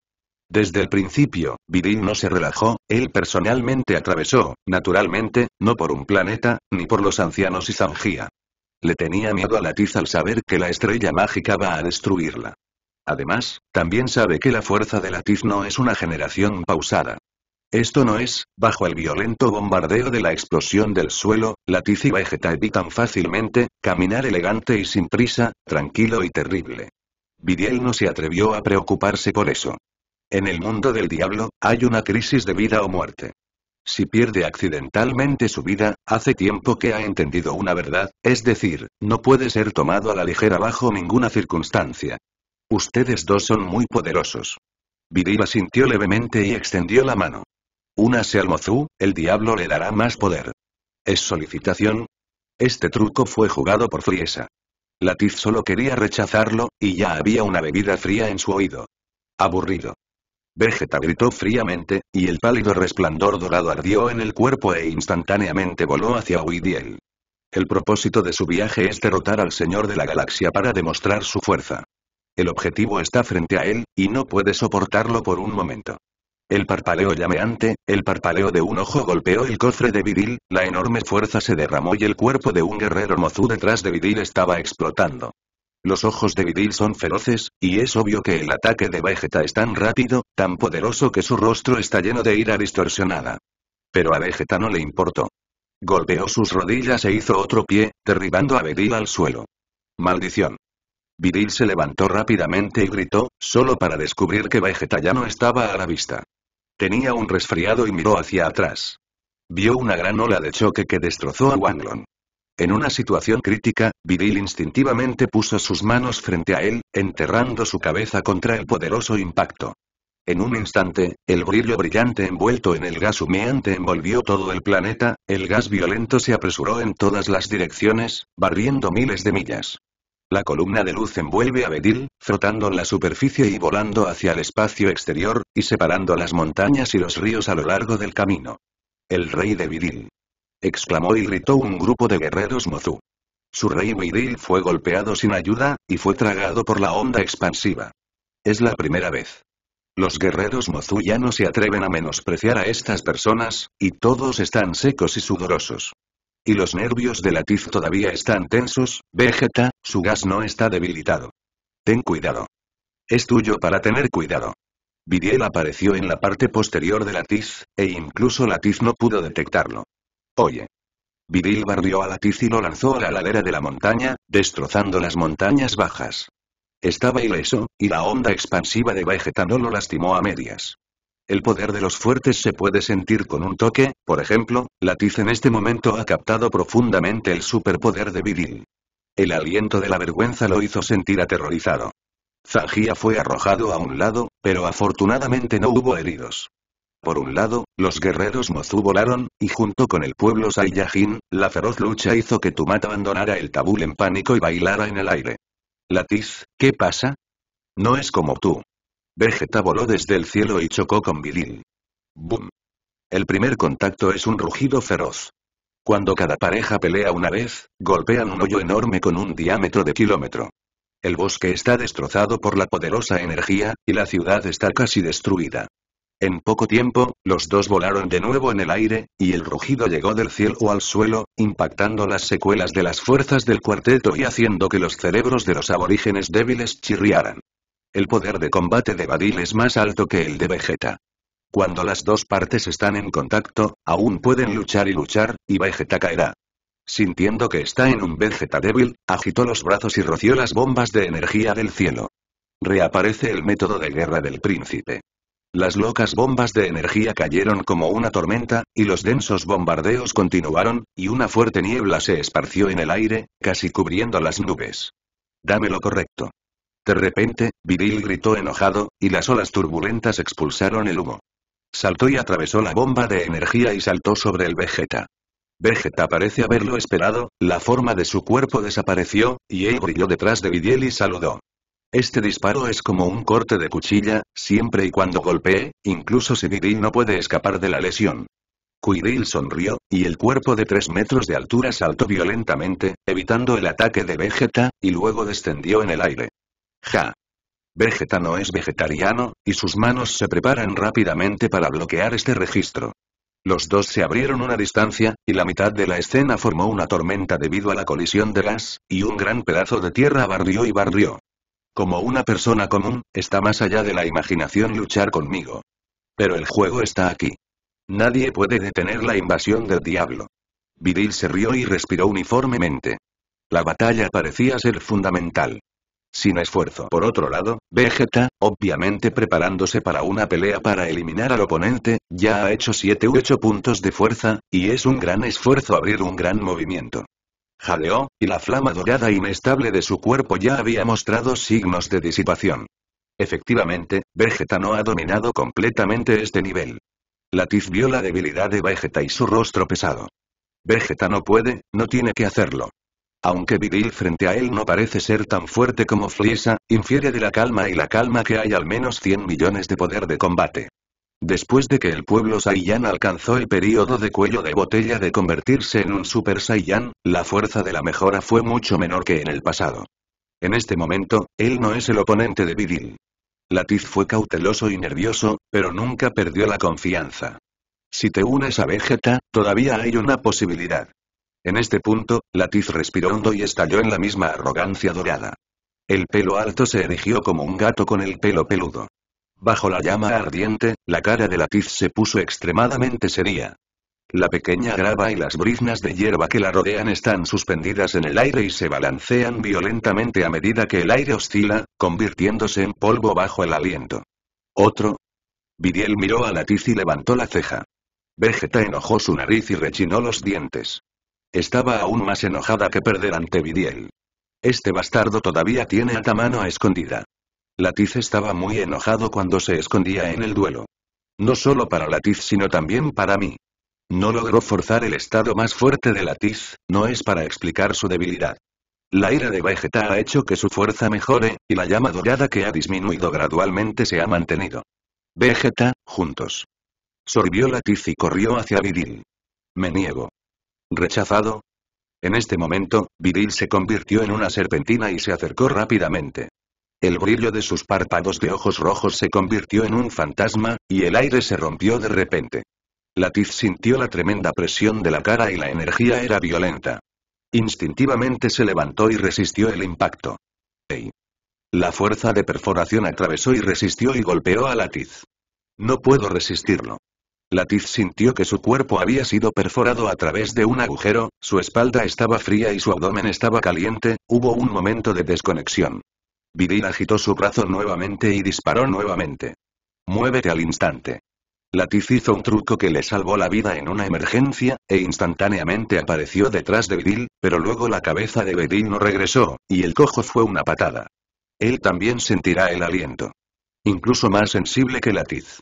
Desde el principio, Viriel no se relajó, él personalmente atravesó, naturalmente, no por un planeta, ni por los ancianos y Zangía, le tenía miedo a la Tiz al saber que la estrella mágica va a destruirla. Además, también sabe que la fuerza de la no es una generación pausada. Esto no es, bajo el violento bombardeo de la explosión del suelo, Latiz y Vegeta evitan fácilmente, caminar elegante y sin prisa, tranquilo y terrible. Vidiel no se atrevió a preocuparse por eso. En el mundo del diablo, hay una crisis de vida o muerte. Si pierde accidentalmente su vida, hace tiempo que ha entendido una verdad, es decir, no puede ser tomado a la ligera bajo ninguna circunstancia. Ustedes dos son muy poderosos. Viriba sintió levemente y extendió la mano. Una se Mozú, el diablo le dará más poder. ¿Es solicitación? Este truco fue jugado por Friesa. Latif solo quería rechazarlo, y ya había una bebida fría en su oído. Aburrido. Vegeta gritó fríamente, y el pálido resplandor dorado ardió en el cuerpo e instantáneamente voló hacia Widiel. El propósito de su viaje es derrotar al Señor de la Galaxia para demostrar su fuerza. El objetivo está frente a él, y no puede soportarlo por un momento. El parpaleo llameante, el parpaleo de un ojo golpeó el cofre de Vidil, la enorme fuerza se derramó y el cuerpo de un guerrero mozu detrás de Vidil estaba explotando. Los ojos de Vidil son feroces, y es obvio que el ataque de Vegeta es tan rápido, tan poderoso que su rostro está lleno de ira distorsionada. Pero a Vegeta no le importó. Golpeó sus rodillas e hizo otro pie, derribando a Viril al suelo. Maldición. Vidil se levantó rápidamente y gritó, solo para descubrir que Vegeta ya no estaba a la vista. Tenía un resfriado y miró hacia atrás. Vio una gran ola de choque que destrozó a Wanglong. En una situación crítica, Vidil instintivamente puso sus manos frente a él, enterrando su cabeza contra el poderoso impacto. En un instante, el brillo brillante envuelto en el gas humeante envolvió todo el planeta, el gas violento se apresuró en todas las direcciones, barriendo miles de millas. La columna de luz envuelve a Vidil, frotando la superficie y volando hacia el espacio exterior, y separando las montañas y los ríos a lo largo del camino. El rey de Vidil exclamó y gritó un grupo de guerreros mozú. Su rey Viril fue golpeado sin ayuda, y fue tragado por la onda expansiva. Es la primera vez. Los guerreros Mozu ya no se atreven a menospreciar a estas personas, y todos están secos y sudorosos. Y los nervios de Latiz todavía están tensos, Vegeta, su gas no está debilitado. Ten cuidado. Es tuyo para tener cuidado. Vidiel apareció en la parte posterior de Latiz, e incluso Latiz no pudo detectarlo. Oye. Viril barrió a Latiz y lo lanzó a la ladera de la montaña, destrozando las montañas bajas. Estaba ileso, y la onda expansiva de Vegeta no lo lastimó a medias. El poder de los fuertes se puede sentir con un toque, por ejemplo, Latiz en este momento ha captado profundamente el superpoder de Viril. El aliento de la vergüenza lo hizo sentir aterrorizado. Zangia fue arrojado a un lado, pero afortunadamente no hubo heridos. Por un lado, los guerreros Mozu volaron, y junto con el pueblo Saiyajin, la feroz lucha hizo que Tumat abandonara el tabú en pánico y bailara en el aire. Latiz, ¿qué pasa? No es como tú. Vegeta voló desde el cielo y chocó con Bilil. ¡Bum! El primer contacto es un rugido feroz. Cuando cada pareja pelea una vez, golpean un hoyo enorme con un diámetro de kilómetro. El bosque está destrozado por la poderosa energía, y la ciudad está casi destruida. En poco tiempo, los dos volaron de nuevo en el aire, y el rugido llegó del cielo al suelo, impactando las secuelas de las fuerzas del cuarteto y haciendo que los cerebros de los aborígenes débiles chirriaran. El poder de combate de Badil es más alto que el de Vegeta. Cuando las dos partes están en contacto, aún pueden luchar y luchar, y Vegeta caerá. Sintiendo que está en un Vegeta débil, agitó los brazos y roció las bombas de energía del cielo. Reaparece el método de guerra del príncipe. Las locas bombas de energía cayeron como una tormenta, y los densos bombardeos continuaron, y una fuerte niebla se esparció en el aire, casi cubriendo las nubes. Dame lo correcto. De repente, Viril gritó enojado, y las olas turbulentas expulsaron el humo. Saltó y atravesó la bomba de energía y saltó sobre el Vegeta. Vegeta parece haberlo esperado, la forma de su cuerpo desapareció, y él brilló detrás de Vidiel y saludó. Este disparo es como un corte de cuchilla, siempre y cuando golpee, incluso si Viril no puede escapar de la lesión. Quiril sonrió, y el cuerpo de 3 metros de altura saltó violentamente, evitando el ataque de Vegeta, y luego descendió en el aire. ¡Ja! Vegeta no es vegetariano, y sus manos se preparan rápidamente para bloquear este registro. Los dos se abrieron una distancia, y la mitad de la escena formó una tormenta debido a la colisión de gas, y un gran pedazo de tierra barrió y barrió. Como una persona común, está más allá de la imaginación luchar conmigo. Pero el juego está aquí. Nadie puede detener la invasión del diablo. Viril se rió y respiró uniformemente. La batalla parecía ser fundamental. Sin esfuerzo. Por otro lado, Vegeta, obviamente preparándose para una pelea para eliminar al oponente, ya ha hecho 7 u 8 puntos de fuerza, y es un gran esfuerzo abrir un gran movimiento jadeó, y la flama dorada inestable de su cuerpo ya había mostrado signos de disipación. Efectivamente, Vegeta no ha dominado completamente este nivel. Latif vio la debilidad de Vegeta y su rostro pesado. Vegeta no puede, no tiene que hacerlo. Aunque Viril frente a él no parece ser tan fuerte como Frieza, infiere de la calma y la calma que hay al menos 100 millones de poder de combate. Después de que el pueblo Saiyan alcanzó el período de cuello de botella de convertirse en un Super Saiyan, la fuerza de la mejora fue mucho menor que en el pasado. En este momento, él no es el oponente de Vidil. Latiz fue cauteloso y nervioso, pero nunca perdió la confianza. Si te unes a Vegeta, todavía hay una posibilidad. En este punto, Latiz respiró hondo y estalló en la misma arrogancia dorada. El pelo alto se erigió como un gato con el pelo peludo. Bajo la llama ardiente, la cara de Latiz se puso extremadamente seria. La pequeña grava y las briznas de hierba que la rodean están suspendidas en el aire y se balancean violentamente a medida que el aire oscila, convirtiéndose en polvo bajo el aliento. Otro. Vidiel miró a Latiz y levantó la ceja. Vegeta enojó su nariz y rechinó los dientes. Estaba aún más enojada que perder ante Vidiel. Este bastardo todavía tiene a Tamano a escondida. Latiz estaba muy enojado cuando se escondía en el duelo. No solo para Latiz sino también para mí. No logró forzar el estado más fuerte de Latiz, no es para explicar su debilidad. La ira de Vegeta ha hecho que su fuerza mejore, y la llama dorada que ha disminuido gradualmente se ha mantenido. Vegeta, juntos. Sorbió Latiz y corrió hacia Viril. Me niego. Rechazado. En este momento, Viril se convirtió en una serpentina y se acercó rápidamente. El brillo de sus párpados de ojos rojos se convirtió en un fantasma, y el aire se rompió de repente. Latiz sintió la tremenda presión de la cara y la energía era violenta. Instintivamente se levantó y resistió el impacto. ¡Ey! La fuerza de perforación atravesó y resistió y golpeó a Latiz. No puedo resistirlo. Latiz sintió que su cuerpo había sido perforado a través de un agujero, su espalda estaba fría y su abdomen estaba caliente, hubo un momento de desconexión. Vidil agitó su brazo nuevamente y disparó nuevamente. Muévete al instante. Latiz hizo un truco que le salvó la vida en una emergencia, e instantáneamente apareció detrás de Vidil, pero luego la cabeza de Vidil no regresó, y el cojo fue una patada. Él también sentirá el aliento. Incluso más sensible que Latiz.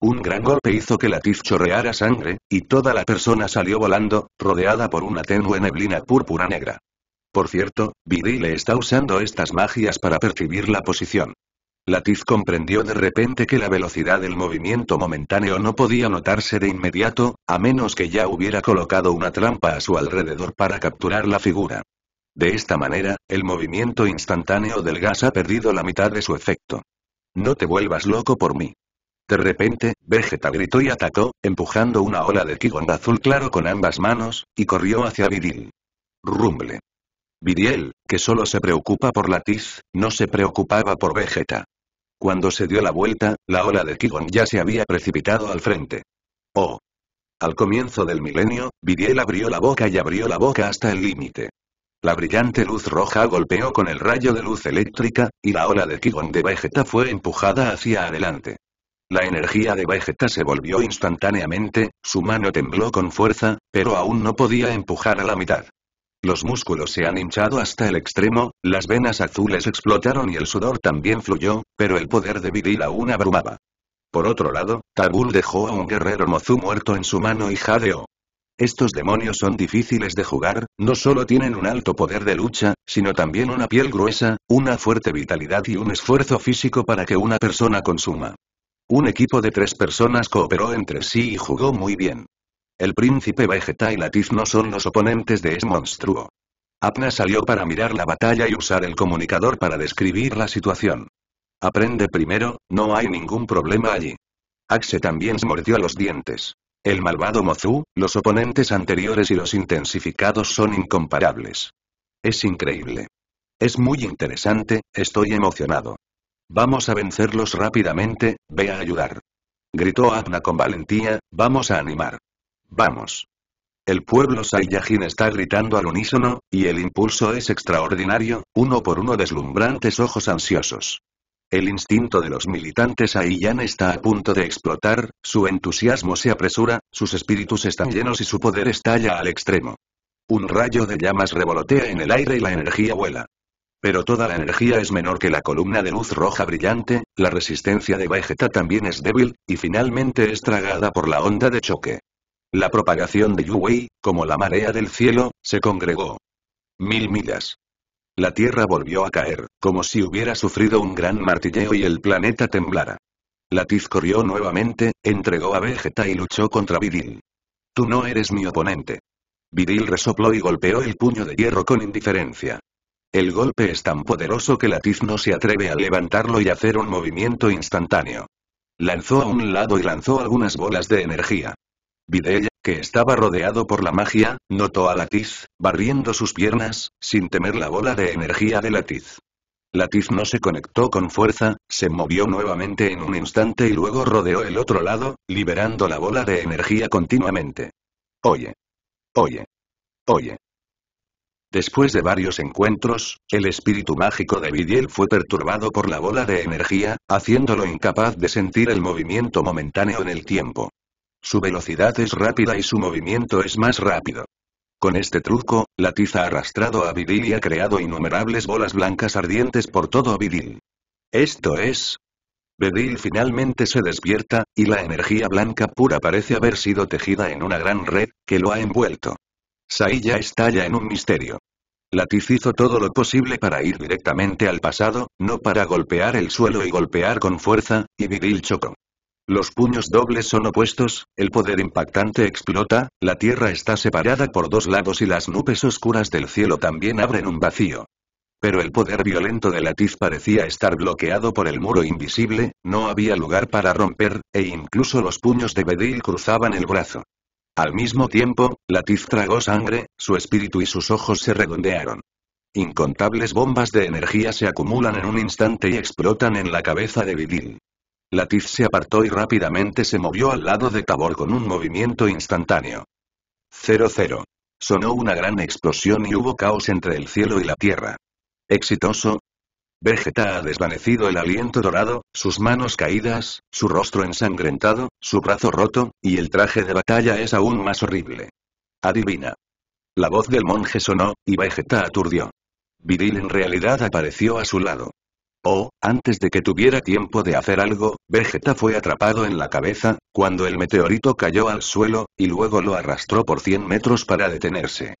Un gran golpe hizo que Latiz chorreara sangre, y toda la persona salió volando, rodeada por una tenue neblina púrpura negra. Por cierto, le está usando estas magias para percibir la posición. Latiz comprendió de repente que la velocidad del movimiento momentáneo no podía notarse de inmediato, a menos que ya hubiera colocado una trampa a su alrededor para capturar la figura. De esta manera, el movimiento instantáneo del gas ha perdido la mitad de su efecto. No te vuelvas loco por mí. De repente, Vegeta gritó y atacó, empujando una ola de Kigon azul claro con ambas manos, y corrió hacia Viril. Rumble. Viriel, que solo se preocupa por la Latiz, no se preocupaba por Vegeta. Cuando se dio la vuelta, la ola de Kigon ya se había precipitado al frente. ¡Oh! Al comienzo del milenio, Viriel abrió la boca y abrió la boca hasta el límite. La brillante luz roja golpeó con el rayo de luz eléctrica, y la ola de Kigon de Vegeta fue empujada hacia adelante. La energía de Vegeta se volvió instantáneamente, su mano tembló con fuerza, pero aún no podía empujar a la mitad. Los músculos se han hinchado hasta el extremo, las venas azules explotaron y el sudor también fluyó, pero el poder de Viril aún abrumaba. Por otro lado, Tabul dejó a un guerrero Mozu muerto en su mano y jadeó. Estos demonios son difíciles de jugar, no solo tienen un alto poder de lucha, sino también una piel gruesa, una fuerte vitalidad y un esfuerzo físico para que una persona consuma. Un equipo de tres personas cooperó entre sí y jugó muy bien. El príncipe Vegeta y Latif no son los oponentes de ese monstruo. Apna salió para mirar la batalla y usar el comunicador para describir la situación. Aprende primero, no hay ningún problema allí. Axe también se mordió los dientes. El malvado Mozu, los oponentes anteriores y los intensificados son incomparables. Es increíble. Es muy interesante, estoy emocionado. Vamos a vencerlos rápidamente, ve a ayudar. Gritó Apna con valentía, vamos a animar. Vamos. El pueblo Saiyajin está gritando al unísono, y el impulso es extraordinario, uno por uno deslumbrantes ojos ansiosos. El instinto de los militantes Saiyan está a punto de explotar, su entusiasmo se apresura, sus espíritus están llenos y su poder estalla al extremo. Un rayo de llamas revolotea en el aire y la energía vuela. Pero toda la energía es menor que la columna de luz roja brillante, la resistencia de Vegeta también es débil, y finalmente es tragada por la onda de choque. La propagación de Yuwei, como la marea del cielo, se congregó. Mil millas. La Tierra volvió a caer, como si hubiera sufrido un gran martilleo y el planeta temblara. Latiz corrió nuevamente, entregó a Vegeta y luchó contra Vidil. Tú no eres mi oponente. Vidil resopló y golpeó el puño de hierro con indiferencia. El golpe es tan poderoso que Latiz no se atreve a levantarlo y hacer un movimiento instantáneo. Lanzó a un lado y lanzó algunas bolas de energía. Videl, que estaba rodeado por la magia, notó a Latiz, barriendo sus piernas, sin temer la bola de energía de Latiz. Latiz no se conectó con fuerza, se movió nuevamente en un instante y luego rodeó el otro lado, liberando la bola de energía continuamente. Oye. Oye. Oye. Después de varios encuentros, el espíritu mágico de Vidiel fue perturbado por la bola de energía, haciéndolo incapaz de sentir el movimiento momentáneo en el tiempo. Su velocidad es rápida y su movimiento es más rápido. Con este truco, la ha arrastrado a Vidil y ha creado innumerables bolas blancas ardientes por todo Vidil. Esto es... Vidil finalmente se despierta, y la energía blanca pura parece haber sido tejida en una gran red, que lo ha envuelto. ya estalla en un misterio. Latiz hizo todo lo posible para ir directamente al pasado, no para golpear el suelo y golpear con fuerza, y Vidil chocó. Los puños dobles son opuestos, el poder impactante explota, la tierra está separada por dos lados y las nubes oscuras del cielo también abren un vacío. Pero el poder violento de Latif parecía estar bloqueado por el muro invisible, no había lugar para romper, e incluso los puños de Bedil cruzaban el brazo. Al mismo tiempo, Latif tragó sangre, su espíritu y sus ojos se redondearon. Incontables bombas de energía se acumulan en un instante y explotan en la cabeza de Bedil tiz se apartó y rápidamente se movió al lado de Tabor con un movimiento instantáneo. 00 Sonó una gran explosión y hubo caos entre el cielo y la tierra. Exitoso. Vegeta ha desvanecido el aliento dorado, sus manos caídas, su rostro ensangrentado, su brazo roto, y el traje de batalla es aún más horrible. Adivina. La voz del monje sonó, y Vegeta aturdió. Viril en realidad apareció a su lado. Oh, antes de que tuviera tiempo de hacer algo, Vegeta fue atrapado en la cabeza, cuando el meteorito cayó al suelo, y luego lo arrastró por 100 metros para detenerse.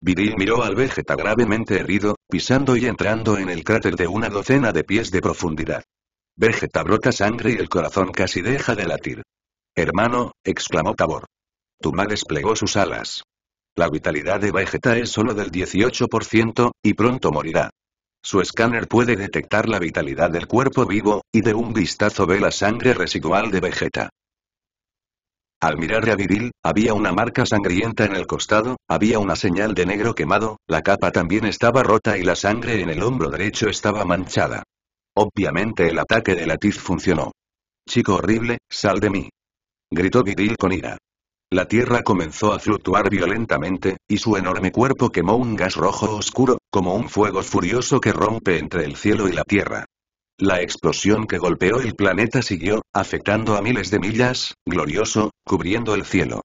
Viril miró al Vegeta gravemente herido, pisando y entrando en el cráter de una docena de pies de profundidad. Vegeta brota sangre y el corazón casi deja de latir. Hermano, exclamó Tabor. Tuma desplegó sus alas. La vitalidad de Vegeta es solo del 18%, y pronto morirá. Su escáner puede detectar la vitalidad del cuerpo vivo, y de un vistazo ve la sangre residual de Vegeta. Al mirar a Viril, había una marca sangrienta en el costado, había una señal de negro quemado, la capa también estaba rota y la sangre en el hombro derecho estaba manchada. Obviamente el ataque de Latiz funcionó. Chico horrible, sal de mí. Gritó Viril con ira. La tierra comenzó a fluctuar violentamente, y su enorme cuerpo quemó un gas rojo oscuro, como un fuego furioso que rompe entre el cielo y la tierra. La explosión que golpeó el planeta siguió, afectando a miles de millas, glorioso, cubriendo el cielo.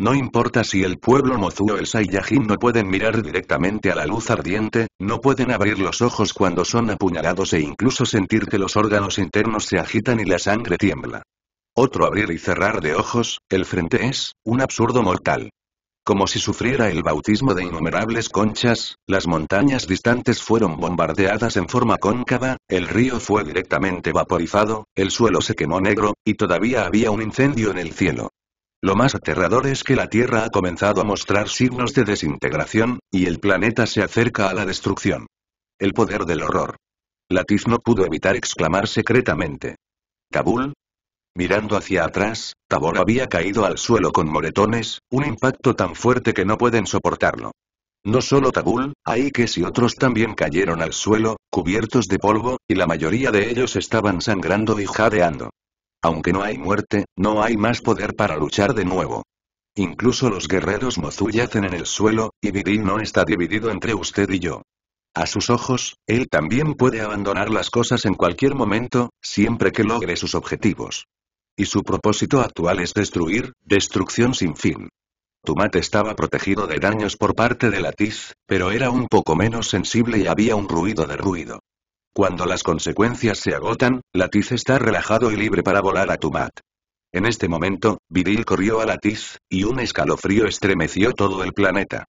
No importa si el pueblo Mozu o el Saiyajin no pueden mirar directamente a la luz ardiente, no pueden abrir los ojos cuando son apuñalados e incluso sentir que los órganos internos se agitan y la sangre tiembla. Otro abrir y cerrar de ojos, el frente es, un absurdo mortal. Como si sufriera el bautismo de innumerables conchas, las montañas distantes fueron bombardeadas en forma cóncava, el río fue directamente vaporizado, el suelo se quemó negro, y todavía había un incendio en el cielo. Lo más aterrador es que la Tierra ha comenzado a mostrar signos de desintegración, y el planeta se acerca a la destrucción. El poder del horror. Latif no pudo evitar exclamar secretamente. Kabul, Mirando hacia atrás, Tabor había caído al suelo con moretones, un impacto tan fuerte que no pueden soportarlo. No solo Tabul, Aikes y otros también cayeron al suelo, cubiertos de polvo, y la mayoría de ellos estaban sangrando y jadeando. Aunque no hay muerte, no hay más poder para luchar de nuevo. Incluso los guerreros Mozu yacen en el suelo, y Vidin no está dividido entre usted y yo. A sus ojos, él también puede abandonar las cosas en cualquier momento, siempre que logre sus objetivos. Y su propósito actual es destruir, destrucción sin fin. Tumat estaba protegido de daños por parte de Latiz, pero era un poco menos sensible y había un ruido de ruido. Cuando las consecuencias se agotan, Latiz está relajado y libre para volar a Tumat. En este momento, Viril corrió a Latiz, y un escalofrío estremeció todo el planeta.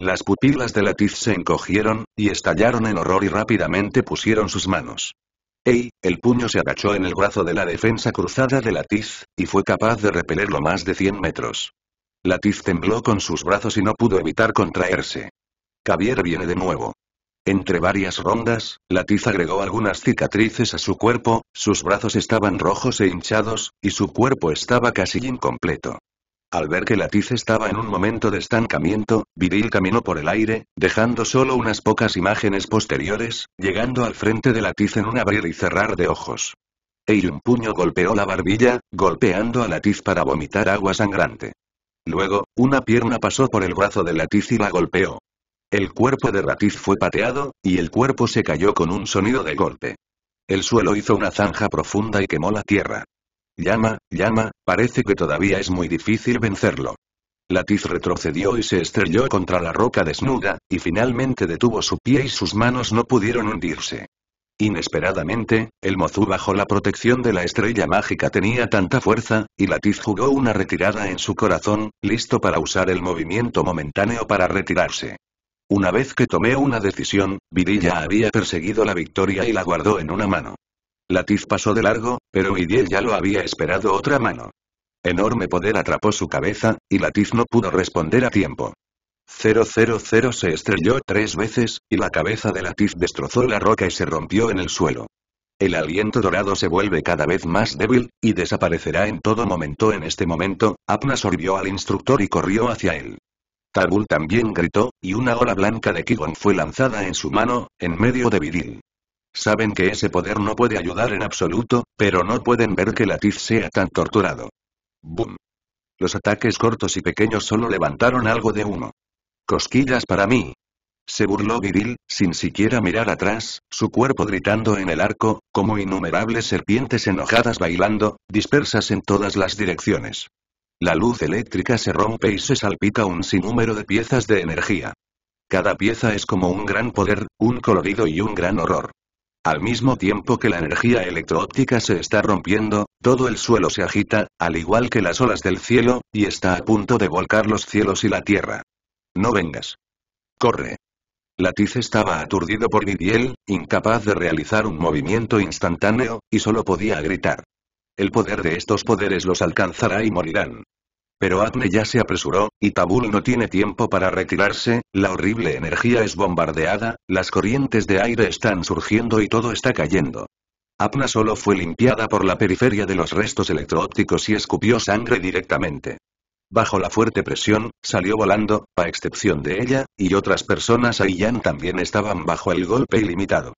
Las pupilas de Latiz se encogieron, y estallaron en horror y rápidamente pusieron sus manos. El puño se agachó en el brazo de la defensa cruzada de Latiz, y fue capaz de repelerlo más de 100 metros. Latiz tembló con sus brazos y no pudo evitar contraerse. Javier viene de nuevo. Entre varias rondas, Latiz agregó algunas cicatrices a su cuerpo, sus brazos estaban rojos e hinchados, y su cuerpo estaba casi incompleto. Al ver que Latiz estaba en un momento de estancamiento, Viril caminó por el aire, dejando solo unas pocas imágenes posteriores, llegando al frente de Latiz en un abrir y cerrar de ojos. Y un puño golpeó la barbilla, golpeando a Latiz para vomitar agua sangrante. Luego, una pierna pasó por el brazo de Latiz y la golpeó. El cuerpo de Latiz fue pateado, y el cuerpo se cayó con un sonido de golpe. El suelo hizo una zanja profunda y quemó la tierra. Llama, llama, parece que todavía es muy difícil vencerlo. Latiz retrocedió y se estrelló contra la roca desnuda, y finalmente detuvo su pie y sus manos no pudieron hundirse. Inesperadamente, el mozú bajo la protección de la estrella mágica tenía tanta fuerza, y Latiz jugó una retirada en su corazón, listo para usar el movimiento momentáneo para retirarse. Una vez que tomé una decisión, Vidilla había perseguido la victoria y la guardó en una mano. Latif pasó de largo, pero Guillier ya lo había esperado otra mano. Enorme poder atrapó su cabeza, y Latif no pudo responder a tiempo. 000 se estrelló tres veces, y la cabeza de Latif destrozó la roca y se rompió en el suelo. El aliento dorado se vuelve cada vez más débil, y desaparecerá en todo momento en este momento, Apna sorbió al instructor y corrió hacia él. Tabul también gritó, y una ola blanca de Kigon fue lanzada en su mano, en medio de Vidil. Saben que ese poder no puede ayudar en absoluto, pero no pueden ver que Latif sea tan torturado. ¡Bum! Los ataques cortos y pequeños solo levantaron algo de humo. Cosquillas para mí. Se burló Viril, sin siquiera mirar atrás, su cuerpo gritando en el arco, como innumerables serpientes enojadas bailando, dispersas en todas las direcciones. La luz eléctrica se rompe y se salpica un sinnúmero de piezas de energía. Cada pieza es como un gran poder, un colorido y un gran horror. Al mismo tiempo que la energía electro-óptica se está rompiendo, todo el suelo se agita, al igual que las olas del cielo, y está a punto de volcar los cielos y la tierra. No vengas. Corre. Latiz estaba aturdido por Vidiel, incapaz de realizar un movimiento instantáneo, y solo podía gritar. El poder de estos poderes los alcanzará y morirán. Pero Apne ya se apresuró, y Tabul no tiene tiempo para retirarse, la horrible energía es bombardeada, las corrientes de aire están surgiendo y todo está cayendo. Apna solo fue limpiada por la periferia de los restos electroópticos y escupió sangre directamente. Bajo la fuerte presión, salió volando, a excepción de ella, y otras personas ya también estaban bajo el golpe ilimitado.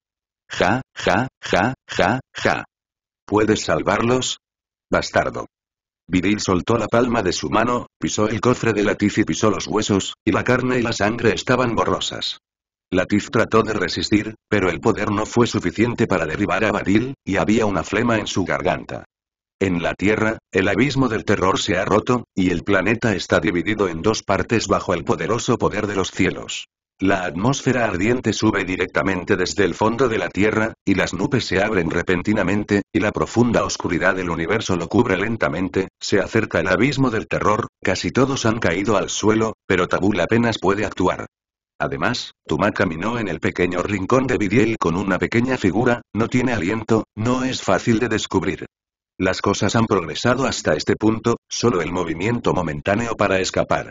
Ja, ja, ja, ja, ja. ¿Puedes salvarlos? Bastardo. Viril soltó la palma de su mano, pisó el cofre de Latif y pisó los huesos, y la carne y la sangre estaban borrosas. Latif trató de resistir, pero el poder no fue suficiente para derribar a Badil, y había una flema en su garganta. En la Tierra, el abismo del terror se ha roto, y el planeta está dividido en dos partes bajo el poderoso poder de los cielos. La atmósfera ardiente sube directamente desde el fondo de la Tierra, y las nubes se abren repentinamente, y la profunda oscuridad del universo lo cubre lentamente, se acerca el abismo del terror, casi todos han caído al suelo, pero Tabul apenas puede actuar. Además, Tuma caminó en el pequeño rincón de Vidiel con una pequeña figura, no tiene aliento, no es fácil de descubrir. Las cosas han progresado hasta este punto, solo el movimiento momentáneo para escapar.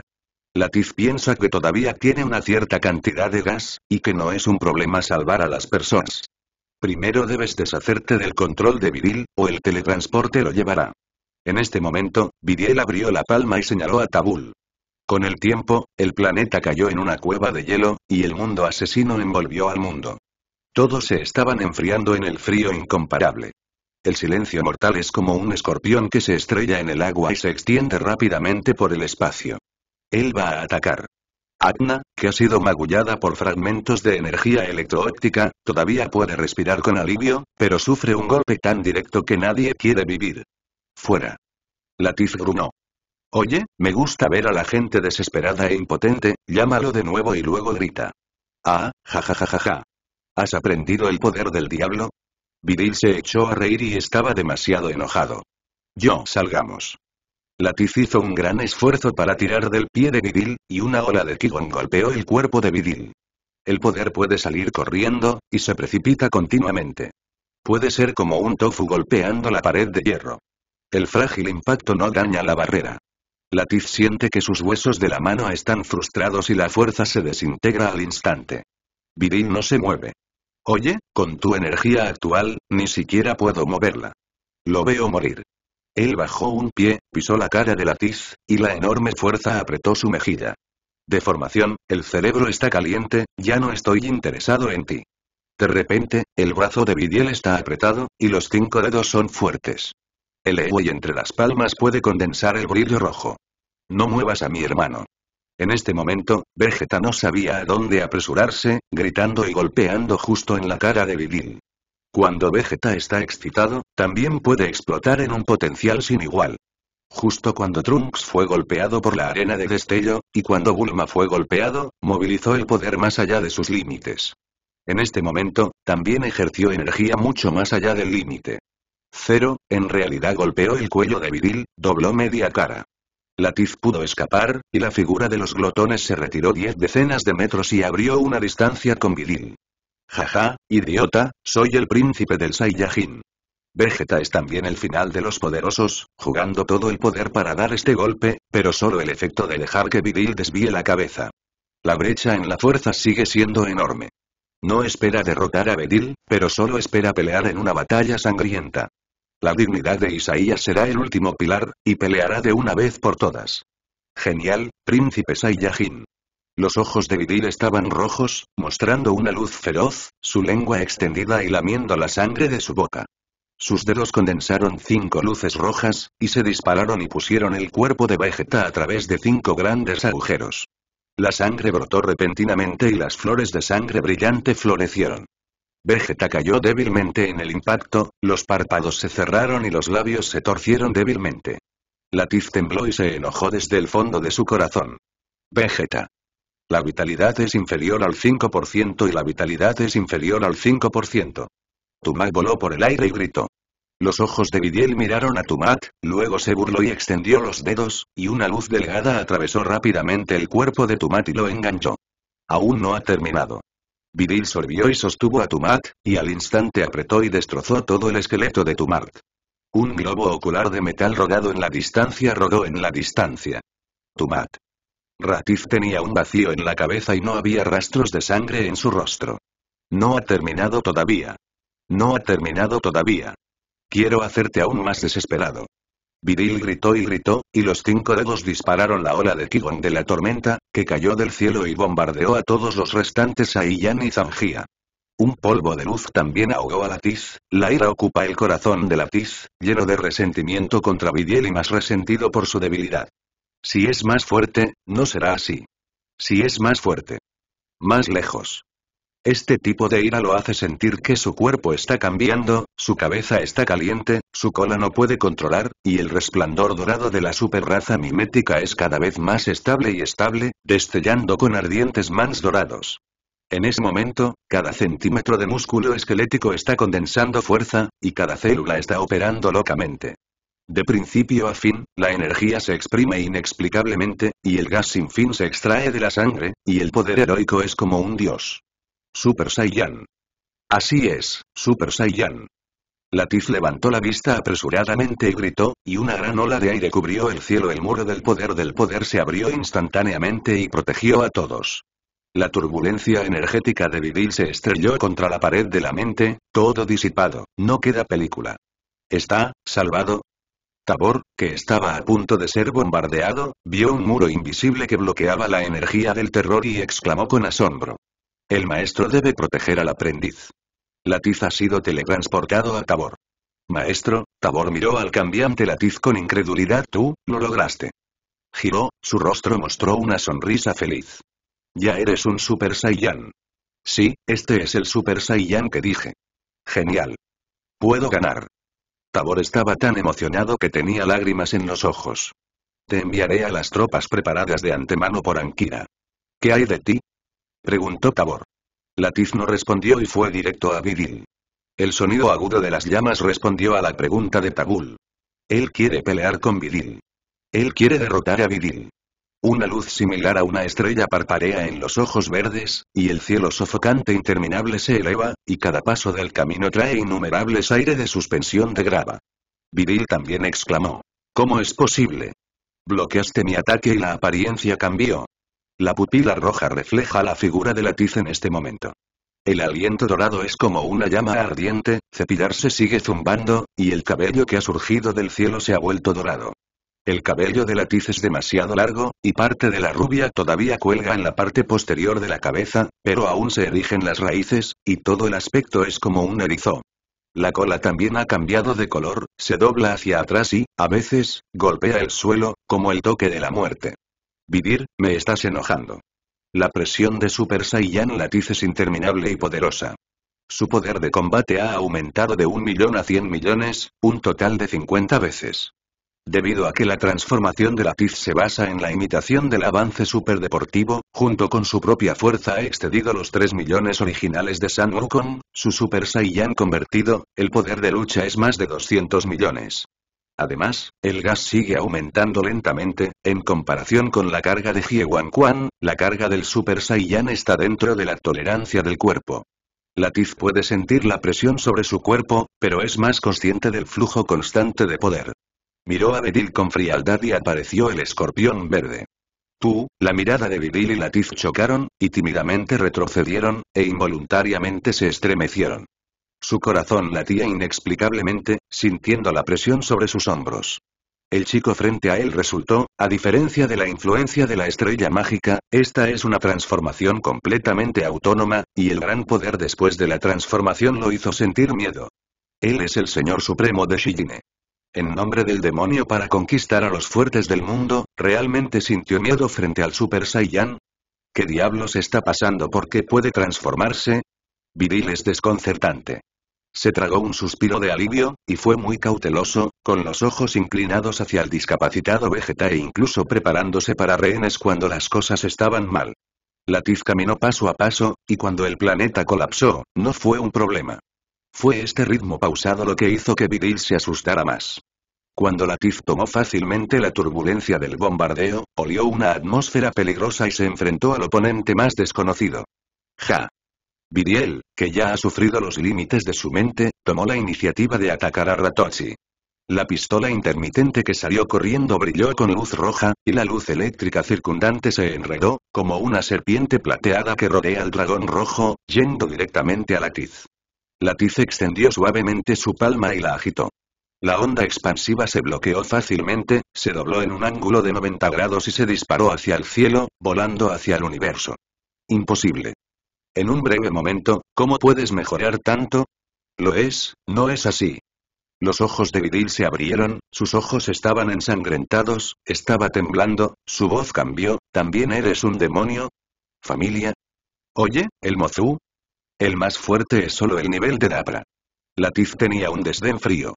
Latif piensa que todavía tiene una cierta cantidad de gas, y que no es un problema salvar a las personas. Primero debes deshacerte del control de Viril, o el teletransporte lo llevará. En este momento, Vidiel abrió la palma y señaló a Tabul. Con el tiempo, el planeta cayó en una cueva de hielo, y el mundo asesino envolvió al mundo. Todos se estaban enfriando en el frío incomparable. El silencio mortal es como un escorpión que se estrella en el agua y se extiende rápidamente por el espacio. Él va a atacar. Agna, que ha sido magullada por fragmentos de energía electroóptica, todavía puede respirar con alivio, pero sufre un golpe tan directo que nadie quiere vivir. Fuera. Latif grunó. Oye, me gusta ver a la gente desesperada e impotente, llámalo de nuevo y luego grita. Ah, jajajajaja. ¿Has aprendido el poder del diablo? Vidil se echó a reír y estaba demasiado enojado. Yo, salgamos. Latiz hizo un gran esfuerzo para tirar del pie de Vidil, y una ola de Kigon golpeó el cuerpo de Vidil. El poder puede salir corriendo, y se precipita continuamente. Puede ser como un tofu golpeando la pared de hierro. El frágil impacto no daña la barrera. Latiz siente que sus huesos de la mano están frustrados y la fuerza se desintegra al instante. Vidil no se mueve. Oye, con tu energía actual, ni siquiera puedo moverla. Lo veo morir. Él bajó un pie, pisó la cara de Latiz, y la enorme fuerza apretó su mejilla. Deformación, el cerebro está caliente, ya no estoy interesado en ti. De repente, el brazo de Vidiel está apretado, y los cinco dedos son fuertes. El ego y entre las palmas puede condensar el brillo rojo. No muevas a mi hermano. En este momento, Vegeta no sabía a dónde apresurarse, gritando y golpeando justo en la cara de Vidil. Cuando Vegeta está excitado, también puede explotar en un potencial sin igual. Justo cuando Trunks fue golpeado por la arena de destello, y cuando Bulma fue golpeado, movilizó el poder más allá de sus límites. En este momento, también ejerció energía mucho más allá del límite. Cero, en realidad golpeó el cuello de Viril, dobló media cara. Latiz pudo escapar, y la figura de los glotones se retiró diez decenas de metros y abrió una distancia con Viril. Jaja, idiota, soy el príncipe del Saiyajin. Vegeta es también el final de los poderosos, jugando todo el poder para dar este golpe, pero solo el efecto de dejar que Vidil desvíe la cabeza. La brecha en la fuerza sigue siendo enorme. No espera derrotar a Vidil, pero solo espera pelear en una batalla sangrienta. La dignidad de Isaías será el último pilar, y peleará de una vez por todas. Genial, príncipe Saiyajin. Los ojos de Vidil estaban rojos, mostrando una luz feroz, su lengua extendida y lamiendo la sangre de su boca. Sus dedos condensaron cinco luces rojas, y se dispararon y pusieron el cuerpo de Vegeta a través de cinco grandes agujeros. La sangre brotó repentinamente y las flores de sangre brillante florecieron. Vegeta cayó débilmente en el impacto, los párpados se cerraron y los labios se torcieron débilmente. Latif tembló y se enojó desde el fondo de su corazón. Vegeta. La vitalidad es inferior al 5% y la vitalidad es inferior al 5%. Tumat voló por el aire y gritó. Los ojos de Vidiel miraron a Tumat, luego se burló y extendió los dedos, y una luz delgada atravesó rápidamente el cuerpo de Tumat y lo enganchó. Aún no ha terminado. Vidil sorbió y sostuvo a Tumat, y al instante apretó y destrozó todo el esqueleto de Tumat. Un globo ocular de metal rodado en la distancia rodó en la distancia. Tumat. Ratif tenía un vacío en la cabeza y no había rastros de sangre en su rostro. No ha terminado todavía, no ha terminado todavía. Quiero hacerte aún más desesperado. Vidil gritó y gritó, y los cinco dedos dispararon la ola de Kigon de la tormenta, que cayó del cielo y bombardeó a todos los restantes Iyan y Zangía. Un polvo de luz también ahogó a Latiz, la ira ocupa el corazón de Latiz, lleno de resentimiento contra Vidil y más resentido por su debilidad. Si es más fuerte, no será así. Si es más fuerte. Más lejos. Este tipo de ira lo hace sentir que su cuerpo está cambiando, su cabeza está caliente, su cola no puede controlar, y el resplandor dorado de la superraza mimética es cada vez más estable y estable, destellando con ardientes mans dorados. En ese momento, cada centímetro de músculo esquelético está condensando fuerza, y cada célula está operando locamente. De principio a fin, la energía se exprime inexplicablemente, y el gas sin fin se extrae de la sangre, y el poder heroico es como un dios. Super Saiyan. Así es, Super Saiyan. Latif levantó la vista apresuradamente y gritó, y una gran ola de aire cubrió el cielo. El muro del poder del poder se abrió instantáneamente y protegió a todos. La turbulencia energética de Vidil se estrelló contra la pared de la mente, todo disipado, no queda película. ¿Está, salvado? Tabor, que estaba a punto de ser bombardeado, vio un muro invisible que bloqueaba la energía del terror y exclamó con asombro. El maestro debe proteger al aprendiz. Latiz ha sido teletransportado a Tabor. Maestro, Tabor miró al cambiante Latiz con incredulidad. Tú, lo lograste. Giró, su rostro mostró una sonrisa feliz. Ya eres un Super Saiyan. Sí, este es el Super Saiyan que dije. Genial. Puedo ganar. Tabor estaba tan emocionado que tenía lágrimas en los ojos. Te enviaré a las tropas preparadas de antemano por Ankira. ¿Qué hay de ti, Preguntó Tabor. Latiz no respondió y fue directo a Vidil. El sonido agudo de las llamas respondió a la pregunta de Tabul. Él quiere pelear con Vidil. Él quiere derrotar a Vidil. Una luz similar a una estrella parparea en los ojos verdes, y el cielo sofocante interminable se eleva, y cada paso del camino trae innumerables aire de suspensión de grava. Vidil también exclamó. ¿Cómo es posible? Bloqueaste mi ataque y la apariencia cambió. La pupila roja refleja la figura de Latiz en este momento. El aliento dorado es como una llama ardiente, cepillarse sigue zumbando, y el cabello que ha surgido del cielo se ha vuelto dorado. El cabello de Latiz es demasiado largo, y parte de la rubia todavía cuelga en la parte posterior de la cabeza, pero aún se erigen las raíces, y todo el aspecto es como un erizo. La cola también ha cambiado de color, se dobla hacia atrás y, a veces, golpea el suelo, como el toque de la muerte. Vivir, me estás enojando. La presión de Super Saiyan Latiz es interminable y poderosa. Su poder de combate ha aumentado de un millón a 100 millones, un total de 50 veces. Debido a que la transformación de Latiz se basa en la imitación del avance superdeportivo, junto con su propia fuerza ha excedido los 3 millones originales de San Wukong, su Super Saiyan convertido, el poder de lucha es más de 200 millones. Además, el gas sigue aumentando lentamente, en comparación con la carga de Quan, la carga del Super Saiyan está dentro de la tolerancia del cuerpo. Latiz puede sentir la presión sobre su cuerpo, pero es más consciente del flujo constante de poder. Miró a Bedil con frialdad y apareció el escorpión verde. Tú, la mirada de Vidil y Latiz chocaron, y tímidamente retrocedieron, e involuntariamente se estremecieron. Su corazón latía inexplicablemente, sintiendo la presión sobre sus hombros. El chico frente a él resultó, a diferencia de la influencia de la estrella mágica, esta es una transformación completamente autónoma, y el gran poder después de la transformación lo hizo sentir miedo. Él es el señor supremo de Shijine. En nombre del demonio para conquistar a los fuertes del mundo, ¿realmente sintió miedo frente al Super Saiyan? ¿Qué diablos está pasando? ¿Por qué puede transformarse? viril es desconcertante. Se tragó un suspiro de alivio, y fue muy cauteloso, con los ojos inclinados hacia el discapacitado Vegeta e incluso preparándose para rehenes cuando las cosas estaban mal. Latif caminó paso a paso, y cuando el planeta colapsó, no fue un problema. Fue este ritmo pausado lo que hizo que Viril se asustara más. Cuando Latif tomó fácilmente la turbulencia del bombardeo, olió una atmósfera peligrosa y se enfrentó al oponente más desconocido. Ja. Viriel, que ya ha sufrido los límites de su mente, tomó la iniciativa de atacar a Ratochi. La pistola intermitente que salió corriendo brilló con luz roja, y la luz eléctrica circundante se enredó, como una serpiente plateada que rodea al dragón rojo, yendo directamente a Latiz. Latiz extendió suavemente su palma y la agitó. La onda expansiva se bloqueó fácilmente, se dobló en un ángulo de 90 grados y se disparó hacia el cielo, volando hacia el universo. Imposible en un breve momento, ¿cómo puedes mejorar tanto? Lo es, no es así. Los ojos de Vidil se abrieron, sus ojos estaban ensangrentados, estaba temblando, su voz cambió, ¿también eres un demonio? ¿Familia? Oye, el mozú? El más fuerte es solo el nivel de Dabra. Latif tenía un desdén frío.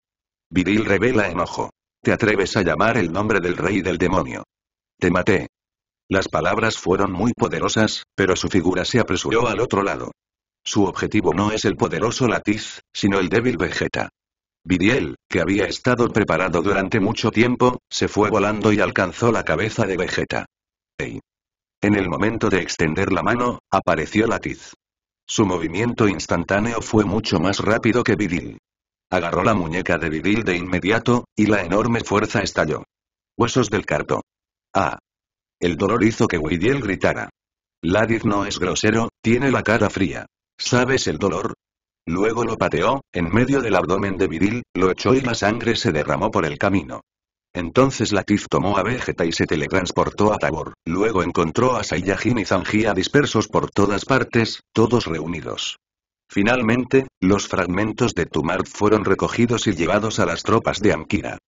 Vidil revela enojo. Te atreves a llamar el nombre del rey del demonio. Te maté. Las palabras fueron muy poderosas, pero su figura se apresuró al otro lado. Su objetivo no es el poderoso Latiz, sino el débil Vegeta. Vidiel, que había estado preparado durante mucho tiempo, se fue volando y alcanzó la cabeza de Vegeta. ¡Ey! En el momento de extender la mano, apareció Latiz. Su movimiento instantáneo fue mucho más rápido que Vidil. Agarró la muñeca de Vidil de inmediato, y la enorme fuerza estalló. Huesos del cartón! Ah, el dolor hizo que Weidiel gritara. Ladiz no es grosero, tiene la cara fría. ¿Sabes el dolor? Luego lo pateó, en medio del abdomen de Viril, lo echó y la sangre se derramó por el camino. Entonces Latif tomó a Vegeta y se teletransportó a Tabor, luego encontró a Saiyajin y Zangia dispersos por todas partes, todos reunidos. Finalmente, los fragmentos de Tumart fueron recogidos y llevados a las tropas de Amkira.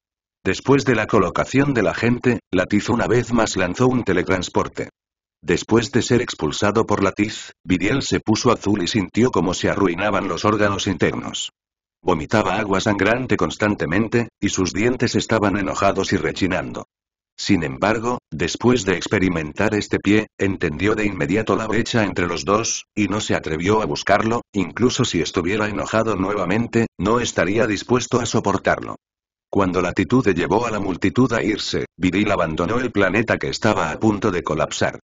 Después de la colocación de la gente, Latiz una vez más lanzó un teletransporte. Después de ser expulsado por Latiz, Vidiel se puso azul y sintió como se arruinaban los órganos internos. Vomitaba agua sangrante constantemente, y sus dientes estaban enojados y rechinando. Sin embargo, después de experimentar este pie, entendió de inmediato la brecha entre los dos, y no se atrevió a buscarlo, incluso si estuviera enojado nuevamente, no estaría dispuesto a soportarlo. Cuando la titude llevó a la multitud a irse, Viril abandonó el planeta que estaba a punto de colapsar.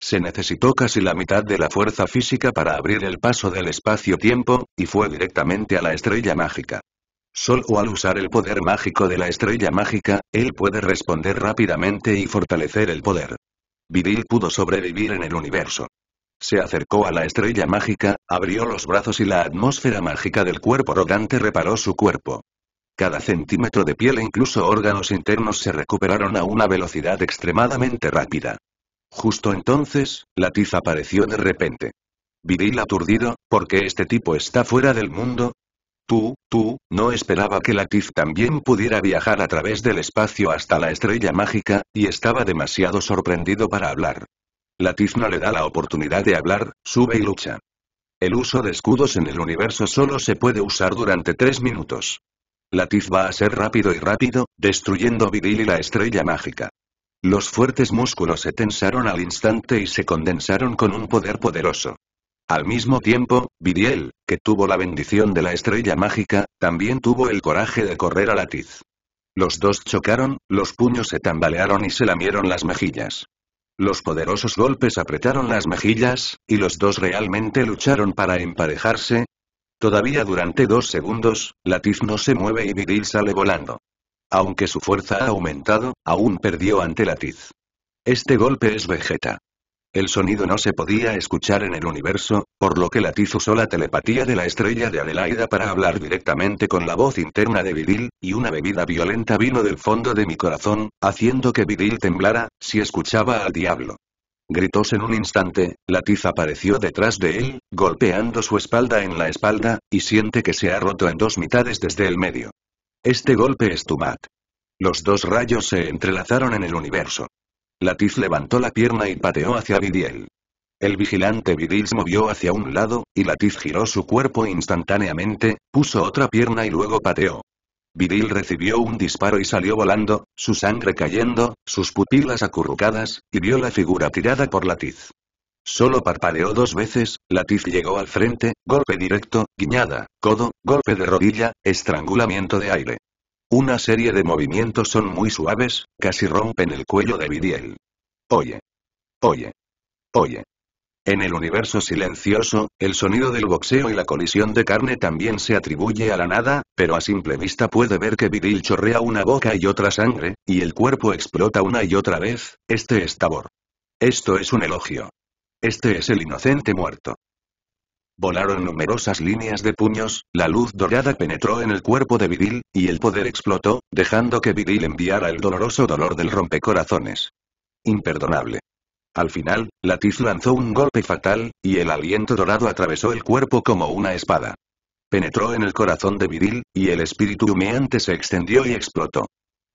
Se necesitó casi la mitad de la fuerza física para abrir el paso del espacio-tiempo, y fue directamente a la estrella mágica. Solo al usar el poder mágico de la estrella mágica, él puede responder rápidamente y fortalecer el poder. Viril pudo sobrevivir en el universo. Se acercó a la estrella mágica, abrió los brazos y la atmósfera mágica del cuerpo rodante reparó su cuerpo. Cada centímetro de piel e incluso órganos internos se recuperaron a una velocidad extremadamente rápida. Justo entonces, la apareció de repente. Viril aturdido, porque este tipo está fuera del mundo, Tú, tú, no esperaba que Latif también pudiera viajar a través del espacio hasta la estrella mágica, y estaba demasiado sorprendido para hablar. Latif no le da la oportunidad de hablar, sube y lucha. El uso de escudos en el universo solo se puede usar durante tres minutos tiz va a ser rápido y rápido, destruyendo Viril y la estrella mágica. Los fuertes músculos se tensaron al instante y se condensaron con un poder poderoso. Al mismo tiempo, Viriel, que tuvo la bendición de la estrella mágica, también tuvo el coraje de correr a tiz. Los dos chocaron, los puños se tambalearon y se lamieron las mejillas. Los poderosos golpes apretaron las mejillas, y los dos realmente lucharon para emparejarse, Todavía durante dos segundos, Latif no se mueve y Viril sale volando. Aunque su fuerza ha aumentado, aún perdió ante Latiz. Este golpe es Vegeta. El sonido no se podía escuchar en el universo, por lo que Latiz usó la telepatía de la estrella de Adelaida para hablar directamente con la voz interna de Viril, y una bebida violenta vino del fondo de mi corazón, haciendo que Viril temblara, si escuchaba al diablo. Gritos en un instante, la apareció detrás de él, golpeando su espalda en la espalda, y siente que se ha roto en dos mitades desde el medio. Este golpe es Tumat. Los dos rayos se entrelazaron en el universo. Latif levantó la pierna y pateó hacia Vidiel. El vigilante Vidil se movió hacia un lado, y Latif giró su cuerpo instantáneamente, puso otra pierna y luego pateó. Viril recibió un disparo y salió volando, su sangre cayendo, sus pupilas acurrucadas, y vio la figura tirada por Latiz. Solo parpadeó dos veces, Latiz llegó al frente, golpe directo, guiñada, codo, golpe de rodilla, estrangulamiento de aire. Una serie de movimientos son muy suaves, casi rompen el cuello de Vidiel. Oye. Oye. Oye. En el universo silencioso, el sonido del boxeo y la colisión de carne también se atribuye a la nada, pero a simple vista puede ver que Viril chorrea una boca y otra sangre, y el cuerpo explota una y otra vez, este es Tabor. Esto es un elogio. Este es el inocente muerto. Volaron numerosas líneas de puños, la luz dorada penetró en el cuerpo de Viril, y el poder explotó, dejando que Viril enviara el doloroso dolor del rompecorazones. Imperdonable. Al final, Tiz lanzó un golpe fatal, y el aliento dorado atravesó el cuerpo como una espada. Penetró en el corazón de Viril, y el espíritu humeante se extendió y explotó.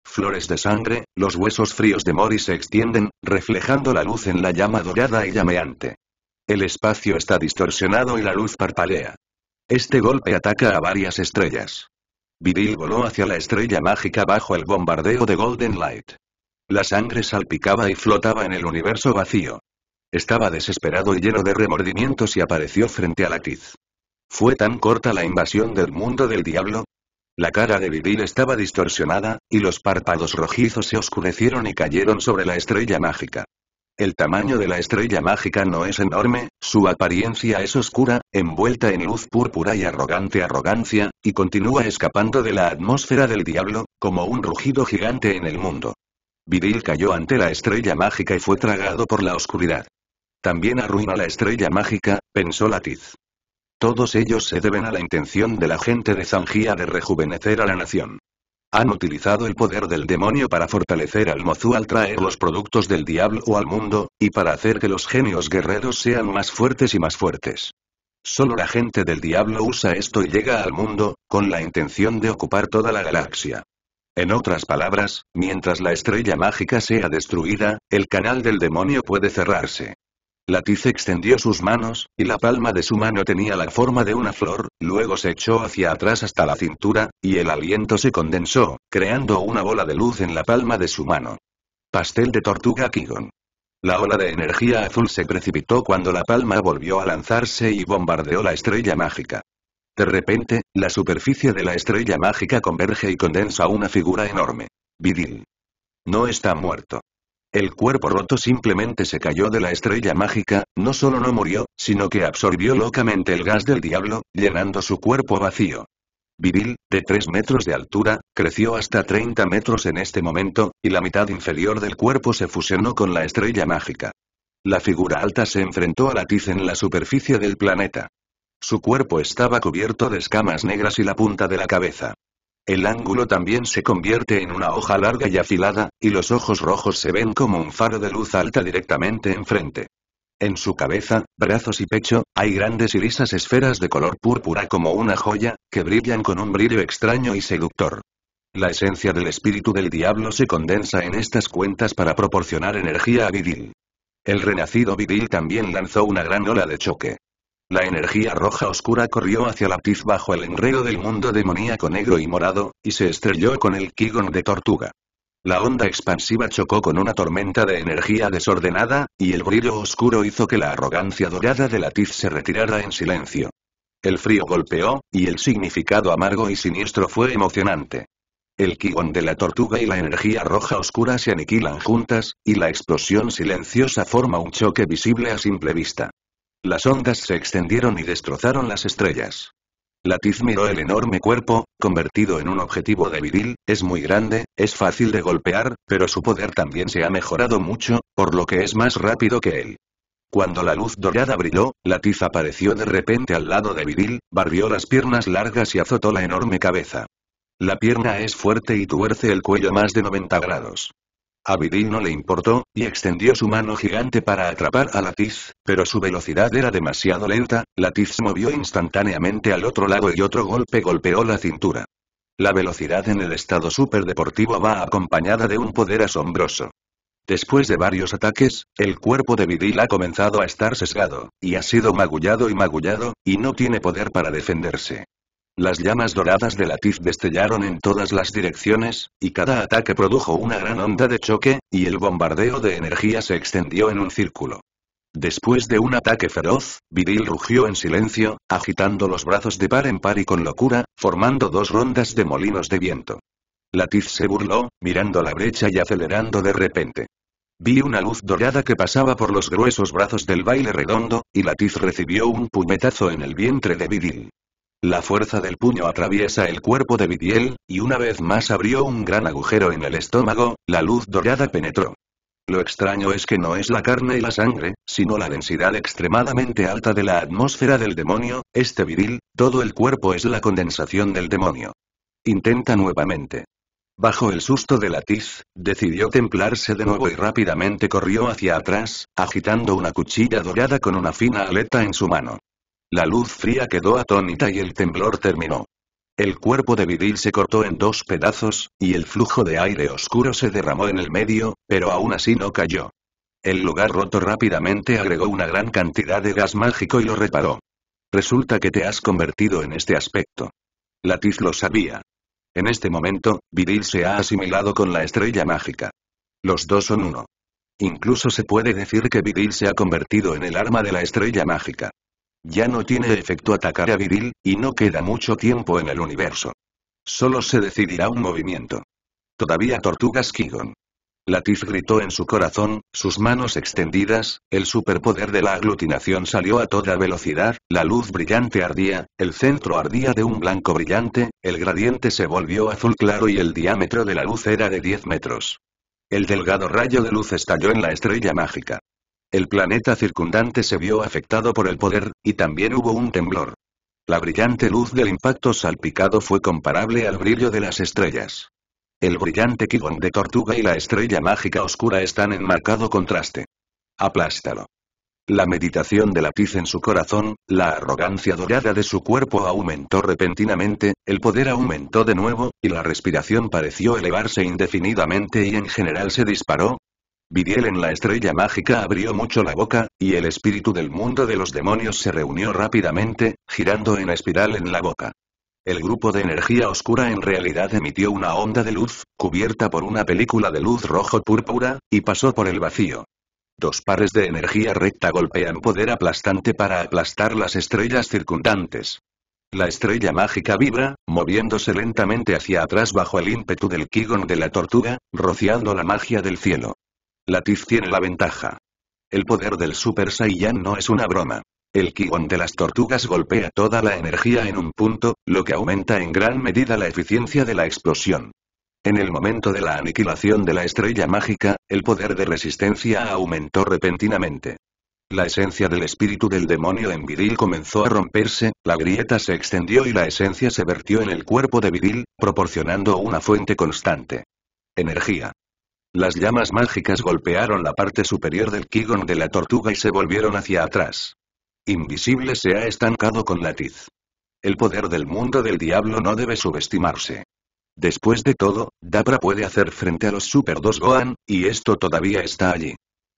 Flores de sangre, los huesos fríos de Mori se extienden, reflejando la luz en la llama dorada y llameante. El espacio está distorsionado y la luz parpalea. Este golpe ataca a varias estrellas. Viril voló hacia la estrella mágica bajo el bombardeo de Golden Light. La sangre salpicaba y flotaba en el universo vacío. Estaba desesperado y lleno de remordimientos y apareció frente a la Tiz. ¿Fue tan corta la invasión del mundo del diablo? La cara de Vivil estaba distorsionada, y los párpados rojizos se oscurecieron y cayeron sobre la estrella mágica. El tamaño de la estrella mágica no es enorme, su apariencia es oscura, envuelta en luz púrpura y arrogante arrogancia, y continúa escapando de la atmósfera del diablo, como un rugido gigante en el mundo. Viril cayó ante la estrella mágica y fue tragado por la oscuridad. También arruina la estrella mágica, pensó Latiz. Todos ellos se deben a la intención de la gente de Zangía de rejuvenecer a la nación. Han utilizado el poder del demonio para fortalecer al mozú al traer los productos del diablo al mundo, y para hacer que los genios guerreros sean más fuertes y más fuertes. Solo la gente del diablo usa esto y llega al mundo, con la intención de ocupar toda la galaxia. En otras palabras, mientras la estrella mágica sea destruida, el canal del demonio puede cerrarse. Latiz extendió sus manos, y la palma de su mano tenía la forma de una flor, luego se echó hacia atrás hasta la cintura, y el aliento se condensó, creando una bola de luz en la palma de su mano. Pastel de tortuga Kigon. La ola de energía azul se precipitó cuando la palma volvió a lanzarse y bombardeó la estrella mágica. De repente, la superficie de la estrella mágica converge y condensa una figura enorme. Vidil. No está muerto. El cuerpo roto simplemente se cayó de la estrella mágica, no solo no murió, sino que absorbió locamente el gas del diablo, llenando su cuerpo vacío. Vidil, de 3 metros de altura, creció hasta 30 metros en este momento, y la mitad inferior del cuerpo se fusionó con la estrella mágica. La figura alta se enfrentó a la tiz en la superficie del planeta. Su cuerpo estaba cubierto de escamas negras y la punta de la cabeza. El ángulo también se convierte en una hoja larga y afilada, y los ojos rojos se ven como un faro de luz alta directamente enfrente. En su cabeza, brazos y pecho, hay grandes y lisas esferas de color púrpura como una joya, que brillan con un brillo extraño y seductor. La esencia del espíritu del diablo se condensa en estas cuentas para proporcionar energía a Vidil. El renacido Vidil también lanzó una gran ola de choque. La energía roja oscura corrió hacia Latif bajo el enredo del mundo demoníaco negro y morado, y se estrelló con el Kigon de tortuga. La onda expansiva chocó con una tormenta de energía desordenada, y el brillo oscuro hizo que la arrogancia dorada de Latif se retirara en silencio. El frío golpeó, y el significado amargo y siniestro fue emocionante. El Kigon de la tortuga y la energía roja oscura se aniquilan juntas, y la explosión silenciosa forma un choque visible a simple vista. Las ondas se extendieron y destrozaron las estrellas. Latiz miró el enorme cuerpo, convertido en un objetivo de viril, es muy grande, es fácil de golpear, pero su poder también se ha mejorado mucho, por lo que es más rápido que él. Cuando la luz dorada brilló, Latiz apareció de repente al lado de Viril, barrió las piernas largas y azotó la enorme cabeza. La pierna es fuerte y tuerce el cuello más de 90 grados. A no le importó, y extendió su mano gigante para atrapar a Latiz, pero su velocidad era demasiado lenta, Latiz movió instantáneamente al otro lado y otro golpe golpeó la cintura. La velocidad en el estado superdeportivo va acompañada de un poder asombroso. Después de varios ataques, el cuerpo de Vidil ha comenzado a estar sesgado, y ha sido magullado y magullado, y no tiene poder para defenderse. Las llamas doradas de Latif destellaron en todas las direcciones, y cada ataque produjo una gran onda de choque, y el bombardeo de energía se extendió en un círculo. Después de un ataque feroz, Vidil rugió en silencio, agitando los brazos de par en par y con locura, formando dos rondas de molinos de viento. Latif se burló, mirando la brecha y acelerando de repente. Vi una luz dorada que pasaba por los gruesos brazos del baile redondo, y Latif recibió un puñetazo en el vientre de Vidil. La fuerza del puño atraviesa el cuerpo de Vidiel, y una vez más abrió un gran agujero en el estómago, la luz dorada penetró. Lo extraño es que no es la carne y la sangre, sino la densidad extremadamente alta de la atmósfera del demonio, este viril, todo el cuerpo es la condensación del demonio. Intenta nuevamente. Bajo el susto de la tiz, decidió templarse de nuevo y rápidamente corrió hacia atrás, agitando una cuchilla dorada con una fina aleta en su mano. La luz fría quedó atónita y el temblor terminó. El cuerpo de Vidil se cortó en dos pedazos, y el flujo de aire oscuro se derramó en el medio, pero aún así no cayó. El lugar roto rápidamente agregó una gran cantidad de gas mágico y lo reparó. Resulta que te has convertido en este aspecto. Latiz lo sabía. En este momento, Vidil se ha asimilado con la estrella mágica. Los dos son uno. Incluso se puede decir que Vidil se ha convertido en el arma de la estrella mágica. Ya no tiene efecto atacar a Viril, y no queda mucho tiempo en el universo. Solo se decidirá un movimiento. Todavía tortugas Kigon. Latif gritó en su corazón, sus manos extendidas, el superpoder de la aglutinación salió a toda velocidad, la luz brillante ardía, el centro ardía de un blanco brillante, el gradiente se volvió azul claro y el diámetro de la luz era de 10 metros. El delgado rayo de luz estalló en la estrella mágica. El planeta circundante se vio afectado por el poder, y también hubo un temblor. La brillante luz del impacto salpicado fue comparable al brillo de las estrellas. El brillante quigón de tortuga y la estrella mágica oscura están en marcado contraste. Aplástalo. La meditación de tiz en su corazón, la arrogancia dorada de su cuerpo aumentó repentinamente, el poder aumentó de nuevo, y la respiración pareció elevarse indefinidamente y en general se disparó, Vidiel en la estrella mágica abrió mucho la boca, y el espíritu del mundo de los demonios se reunió rápidamente, girando en espiral en la boca. El grupo de energía oscura en realidad emitió una onda de luz, cubierta por una película de luz rojo-púrpura, y pasó por el vacío. Dos pares de energía recta golpean poder aplastante para aplastar las estrellas circundantes. La estrella mágica vibra, moviéndose lentamente hacia atrás bajo el ímpetu del Kigon de la tortuga, rociando la magia del cielo. Latif tiene la ventaja. El poder del Super Saiyan no es una broma. El Kion de las tortugas golpea toda la energía en un punto, lo que aumenta en gran medida la eficiencia de la explosión. En el momento de la aniquilación de la estrella mágica, el poder de resistencia aumentó repentinamente. La esencia del espíritu del demonio en Viril comenzó a romperse, la grieta se extendió y la esencia se vertió en el cuerpo de Viril, proporcionando una fuente constante. Energía. Las llamas mágicas golpearon la parte superior del Kigon de la tortuga y se volvieron hacia atrás. Invisible se ha estancado con latiz. El poder del mundo del diablo no debe subestimarse. Después de todo, Dapra puede hacer frente a los Super 2 Gohan, y esto todavía está allí.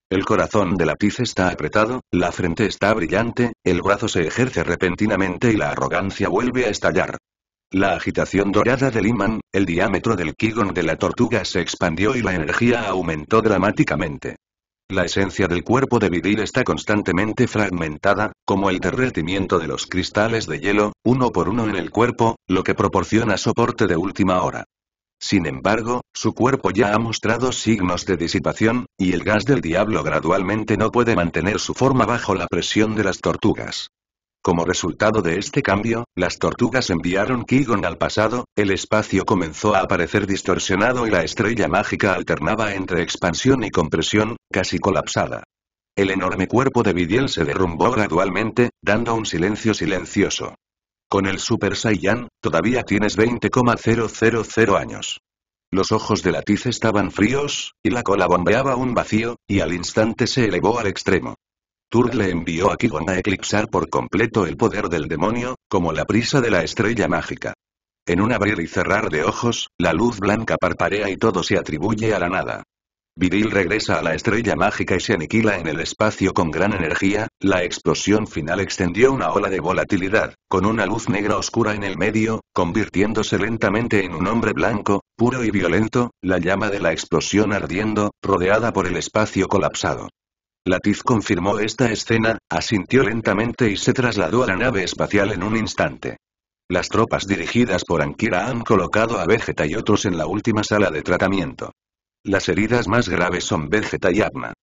El corazón de Latiz está apretado, la frente está brillante, el brazo se ejerce repentinamente y la arrogancia vuelve a estallar. La agitación dorada del imán, el diámetro del Kigon de la tortuga se expandió y la energía aumentó dramáticamente. La esencia del cuerpo de Vidil está constantemente fragmentada, como el derretimiento de los cristales de hielo, uno por uno en el cuerpo, lo que proporciona soporte de última hora. Sin embargo, su cuerpo ya ha mostrado signos de disipación, y el gas del diablo gradualmente no puede mantener su forma bajo la presión de las tortugas. Como resultado de este cambio, las tortugas enviaron Kigon al pasado, el espacio comenzó a aparecer distorsionado y la estrella mágica alternaba entre expansión y compresión, casi colapsada. El enorme cuerpo de Vidiel se derrumbó gradualmente, dando un silencio silencioso. Con el Super Saiyan, todavía tienes 20,000 años. Los ojos de Latiz estaban fríos, y la cola bombeaba un vacío, y al instante se elevó al extremo le envió a Kigon a eclipsar por completo el poder del demonio, como la prisa de la estrella mágica. En un abrir y cerrar de ojos, la luz blanca parparea y todo se atribuye a la nada. Viril regresa a la estrella mágica y se aniquila en el espacio con gran energía, la explosión final extendió una ola de volatilidad, con una luz negra oscura en el medio, convirtiéndose lentamente en un hombre blanco, puro y violento, la llama de la explosión ardiendo, rodeada por el espacio colapsado. Latiz confirmó esta escena, asintió lentamente y se trasladó a la nave espacial en un instante. Las tropas dirigidas por Ankira han colocado a Vegeta y otros en la última sala de tratamiento. Las heridas más graves son Vegeta y Abma.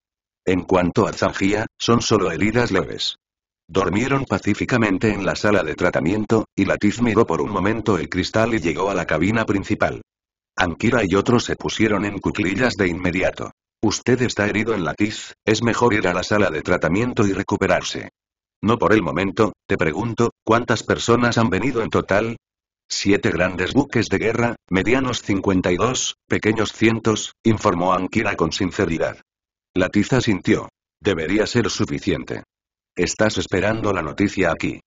En cuanto a Zangia, son solo heridas leves. Dormieron pacíficamente en la sala de tratamiento, y Latiz miró por un momento el cristal y llegó a la cabina principal. Ankira y otros se pusieron en cuclillas de inmediato. Usted está herido en la es mejor ir a la sala de tratamiento y recuperarse. No por el momento, te pregunto, ¿cuántas personas han venido en total? Siete grandes buques de guerra, medianos 52, pequeños cientos, informó Ankira con sinceridad. La tiza sintió. Debería ser suficiente. Estás esperando la noticia aquí.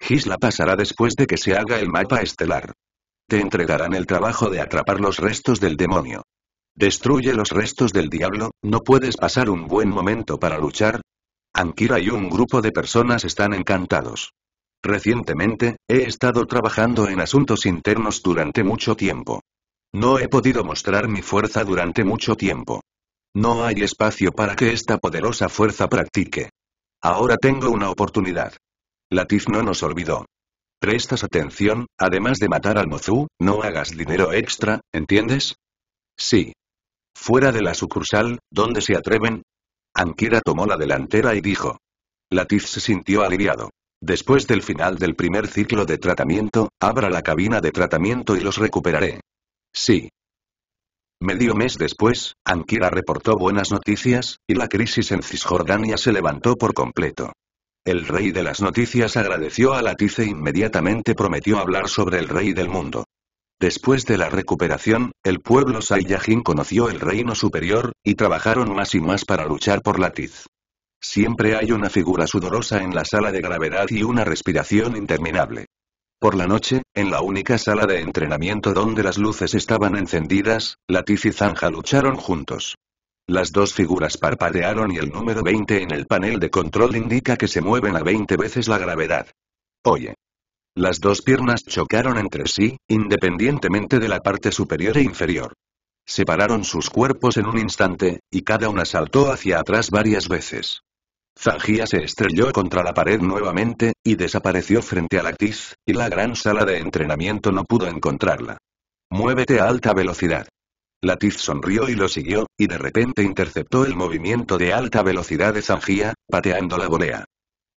Gisla pasará después de que se haga el mapa estelar. Te entregarán el trabajo de atrapar los restos del demonio. Destruye los restos del diablo, ¿no puedes pasar un buen momento para luchar? Ankira y un grupo de personas están encantados. Recientemente, he estado trabajando en asuntos internos durante mucho tiempo. No he podido mostrar mi fuerza durante mucho tiempo. No hay espacio para que esta poderosa fuerza practique. Ahora tengo una oportunidad. Latif no nos olvidó. Prestas atención, además de matar al Mozu, no hagas dinero extra, ¿entiendes? Sí. Fuera de la sucursal, ¿dónde se atreven? Ankira tomó la delantera y dijo. Latiz se sintió aliviado. Después del final del primer ciclo de tratamiento, abra la cabina de tratamiento y los recuperaré. Sí. Medio mes después, Ankira reportó buenas noticias, y la crisis en Cisjordania se levantó por completo. El rey de las noticias agradeció a Latiz e inmediatamente prometió hablar sobre el rey del mundo. Después de la recuperación, el pueblo Saiyajin conoció el reino superior, y trabajaron más y más para luchar por la tiz. Siempre hay una figura sudorosa en la sala de gravedad y una respiración interminable. Por la noche, en la única sala de entrenamiento donde las luces estaban encendidas, Latiz y Zanja lucharon juntos. Las dos figuras parpadearon y el número 20 en el panel de control indica que se mueven a 20 veces la gravedad. Oye, las dos piernas chocaron entre sí, independientemente de la parte superior e inferior. Separaron sus cuerpos en un instante, y cada una saltó hacia atrás varias veces. Zangía se estrelló contra la pared nuevamente, y desapareció frente a Latiz, y la gran sala de entrenamiento no pudo encontrarla. Muévete a alta velocidad. Latiz sonrió y lo siguió, y de repente interceptó el movimiento de alta velocidad de Zangía, pateando la volea.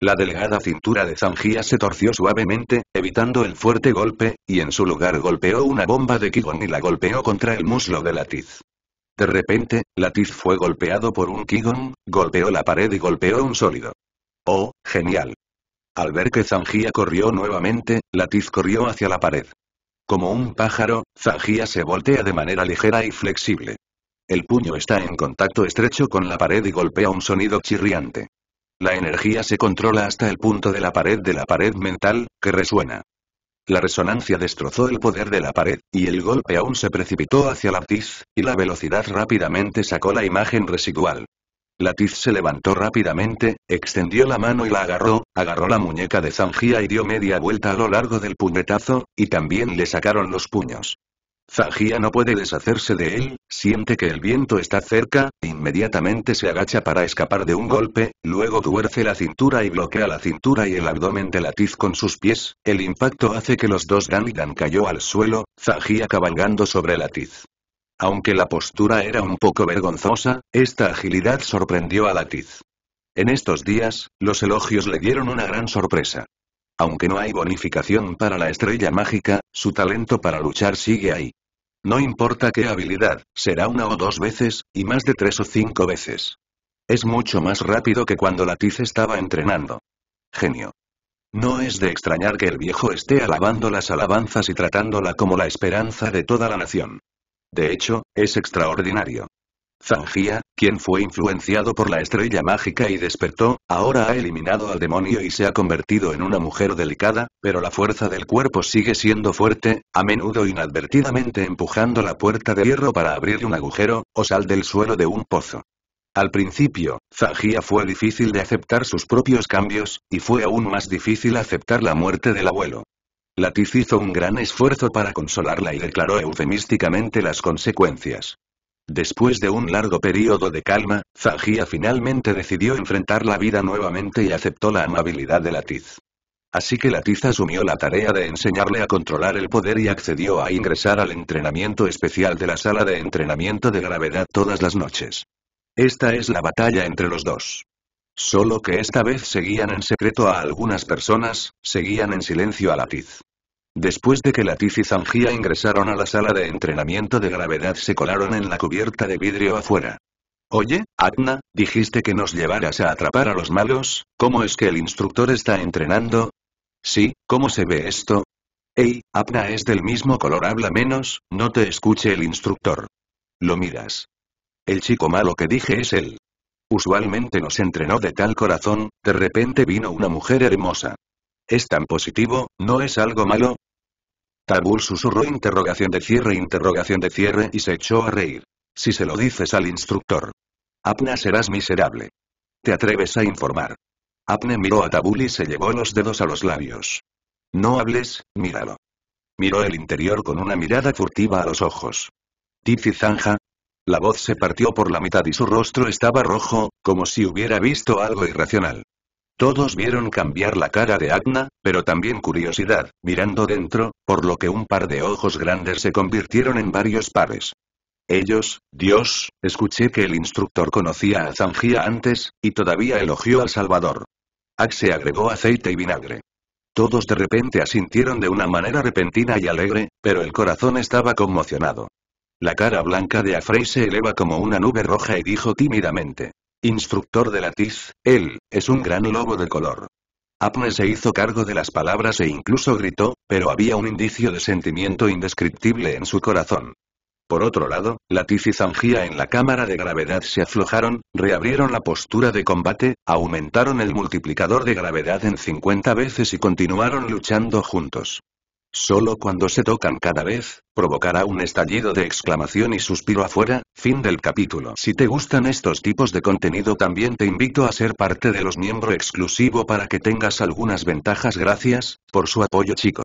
La delgada cintura de Zangía se torció suavemente, evitando el fuerte golpe, y en su lugar golpeó una bomba de Kigon y la golpeó contra el muslo de Latiz. De repente, Latiz fue golpeado por un Kigon, golpeó la pared y golpeó un sólido. ¡Oh, genial! Al ver que Zangía corrió nuevamente, Latiz corrió hacia la pared. Como un pájaro, Zangía se voltea de manera ligera y flexible. El puño está en contacto estrecho con la pared y golpea un sonido chirriante. La energía se controla hasta el punto de la pared de la pared mental, que resuena. La resonancia destrozó el poder de la pared, y el golpe aún se precipitó hacia la tiz, y la velocidad rápidamente sacó la imagen residual. La tiz se levantó rápidamente, extendió la mano y la agarró, agarró la muñeca de Zangía y dio media vuelta a lo largo del puñetazo, y también le sacaron los puños. Zagia no puede deshacerse de él, siente que el viento está cerca, e inmediatamente se agacha para escapar de un golpe, luego duerce la cintura y bloquea la cintura y el abdomen de Latiz con sus pies, el impacto hace que los dos Ganigan cayó al suelo, Zagia cabalgando sobre Latiz. Aunque la postura era un poco vergonzosa, esta agilidad sorprendió a Latiz. En estos días, los elogios le dieron una gran sorpresa. Aunque no hay bonificación para la estrella mágica, su talento para luchar sigue ahí. No importa qué habilidad, será una o dos veces, y más de tres o cinco veces. Es mucho más rápido que cuando Latiz estaba entrenando. Genio. No es de extrañar que el viejo esté alabando las alabanzas y tratándola como la esperanza de toda la nación. De hecho, es extraordinario. Zangia, quien fue influenciado por la estrella mágica y despertó, ahora ha eliminado al demonio y se ha convertido en una mujer delicada, pero la fuerza del cuerpo sigue siendo fuerte, a menudo inadvertidamente empujando la puerta de hierro para abrir un agujero, o sal del suelo de un pozo. Al principio, Zagia fue difícil de aceptar sus propios cambios, y fue aún más difícil aceptar la muerte del abuelo. Latiz hizo un gran esfuerzo para consolarla y declaró eufemísticamente las consecuencias. Después de un largo periodo de calma, zajía finalmente decidió enfrentar la vida nuevamente y aceptó la amabilidad de Latiz. Así que Latiz asumió la tarea de enseñarle a controlar el poder y accedió a ingresar al entrenamiento especial de la sala de entrenamiento de gravedad todas las noches. Esta es la batalla entre los dos. Solo que esta vez seguían en secreto a algunas personas, seguían en silencio a Latiz. Después de que Latif y Zangia ingresaron a la sala de entrenamiento de gravedad se colaron en la cubierta de vidrio afuera. Oye, Atna, dijiste que nos llevaras a atrapar a los malos, ¿cómo es que el instructor está entrenando? Sí, ¿cómo se ve esto? Ey, Apna! es del mismo color, habla menos, no te escuche el instructor. Lo miras. El chico malo que dije es él. Usualmente nos entrenó de tal corazón, de repente vino una mujer hermosa. ¿Es tan positivo, no es algo malo? Tabul susurró interrogación de cierre interrogación de cierre y se echó a reír. Si se lo dices al instructor. Apna serás miserable. Te atreves a informar. Apne miró a Tabul y se llevó los dedos a los labios. No hables, míralo. Miró el interior con una mirada furtiva a los ojos. Tizi zanja. La voz se partió por la mitad y su rostro estaba rojo, como si hubiera visto algo irracional. Todos vieron cambiar la cara de Agna, pero también curiosidad, mirando dentro, por lo que un par de ojos grandes se convirtieron en varios pares. Ellos, Dios, escuché que el instructor conocía a Zangía antes, y todavía elogió al Salvador. se agregó aceite y vinagre. Todos de repente asintieron de una manera repentina y alegre, pero el corazón estaba conmocionado. La cara blanca de Afrey se eleva como una nube roja y dijo tímidamente, Instructor de Latiz, él, es un gran lobo de color. Apne se hizo cargo de las palabras e incluso gritó, pero había un indicio de sentimiento indescriptible en su corazón. Por otro lado, Latiz y Zangía en la cámara de gravedad se aflojaron, reabrieron la postura de combate, aumentaron el multiplicador de gravedad en 50 veces y continuaron luchando juntos. Solo cuando se tocan cada vez, provocará un estallido de exclamación y suspiro afuera, fin del capítulo. Si te gustan estos tipos de contenido también te invito a ser parte de los miembro exclusivo para que tengas algunas ventajas gracias, por su apoyo chicos.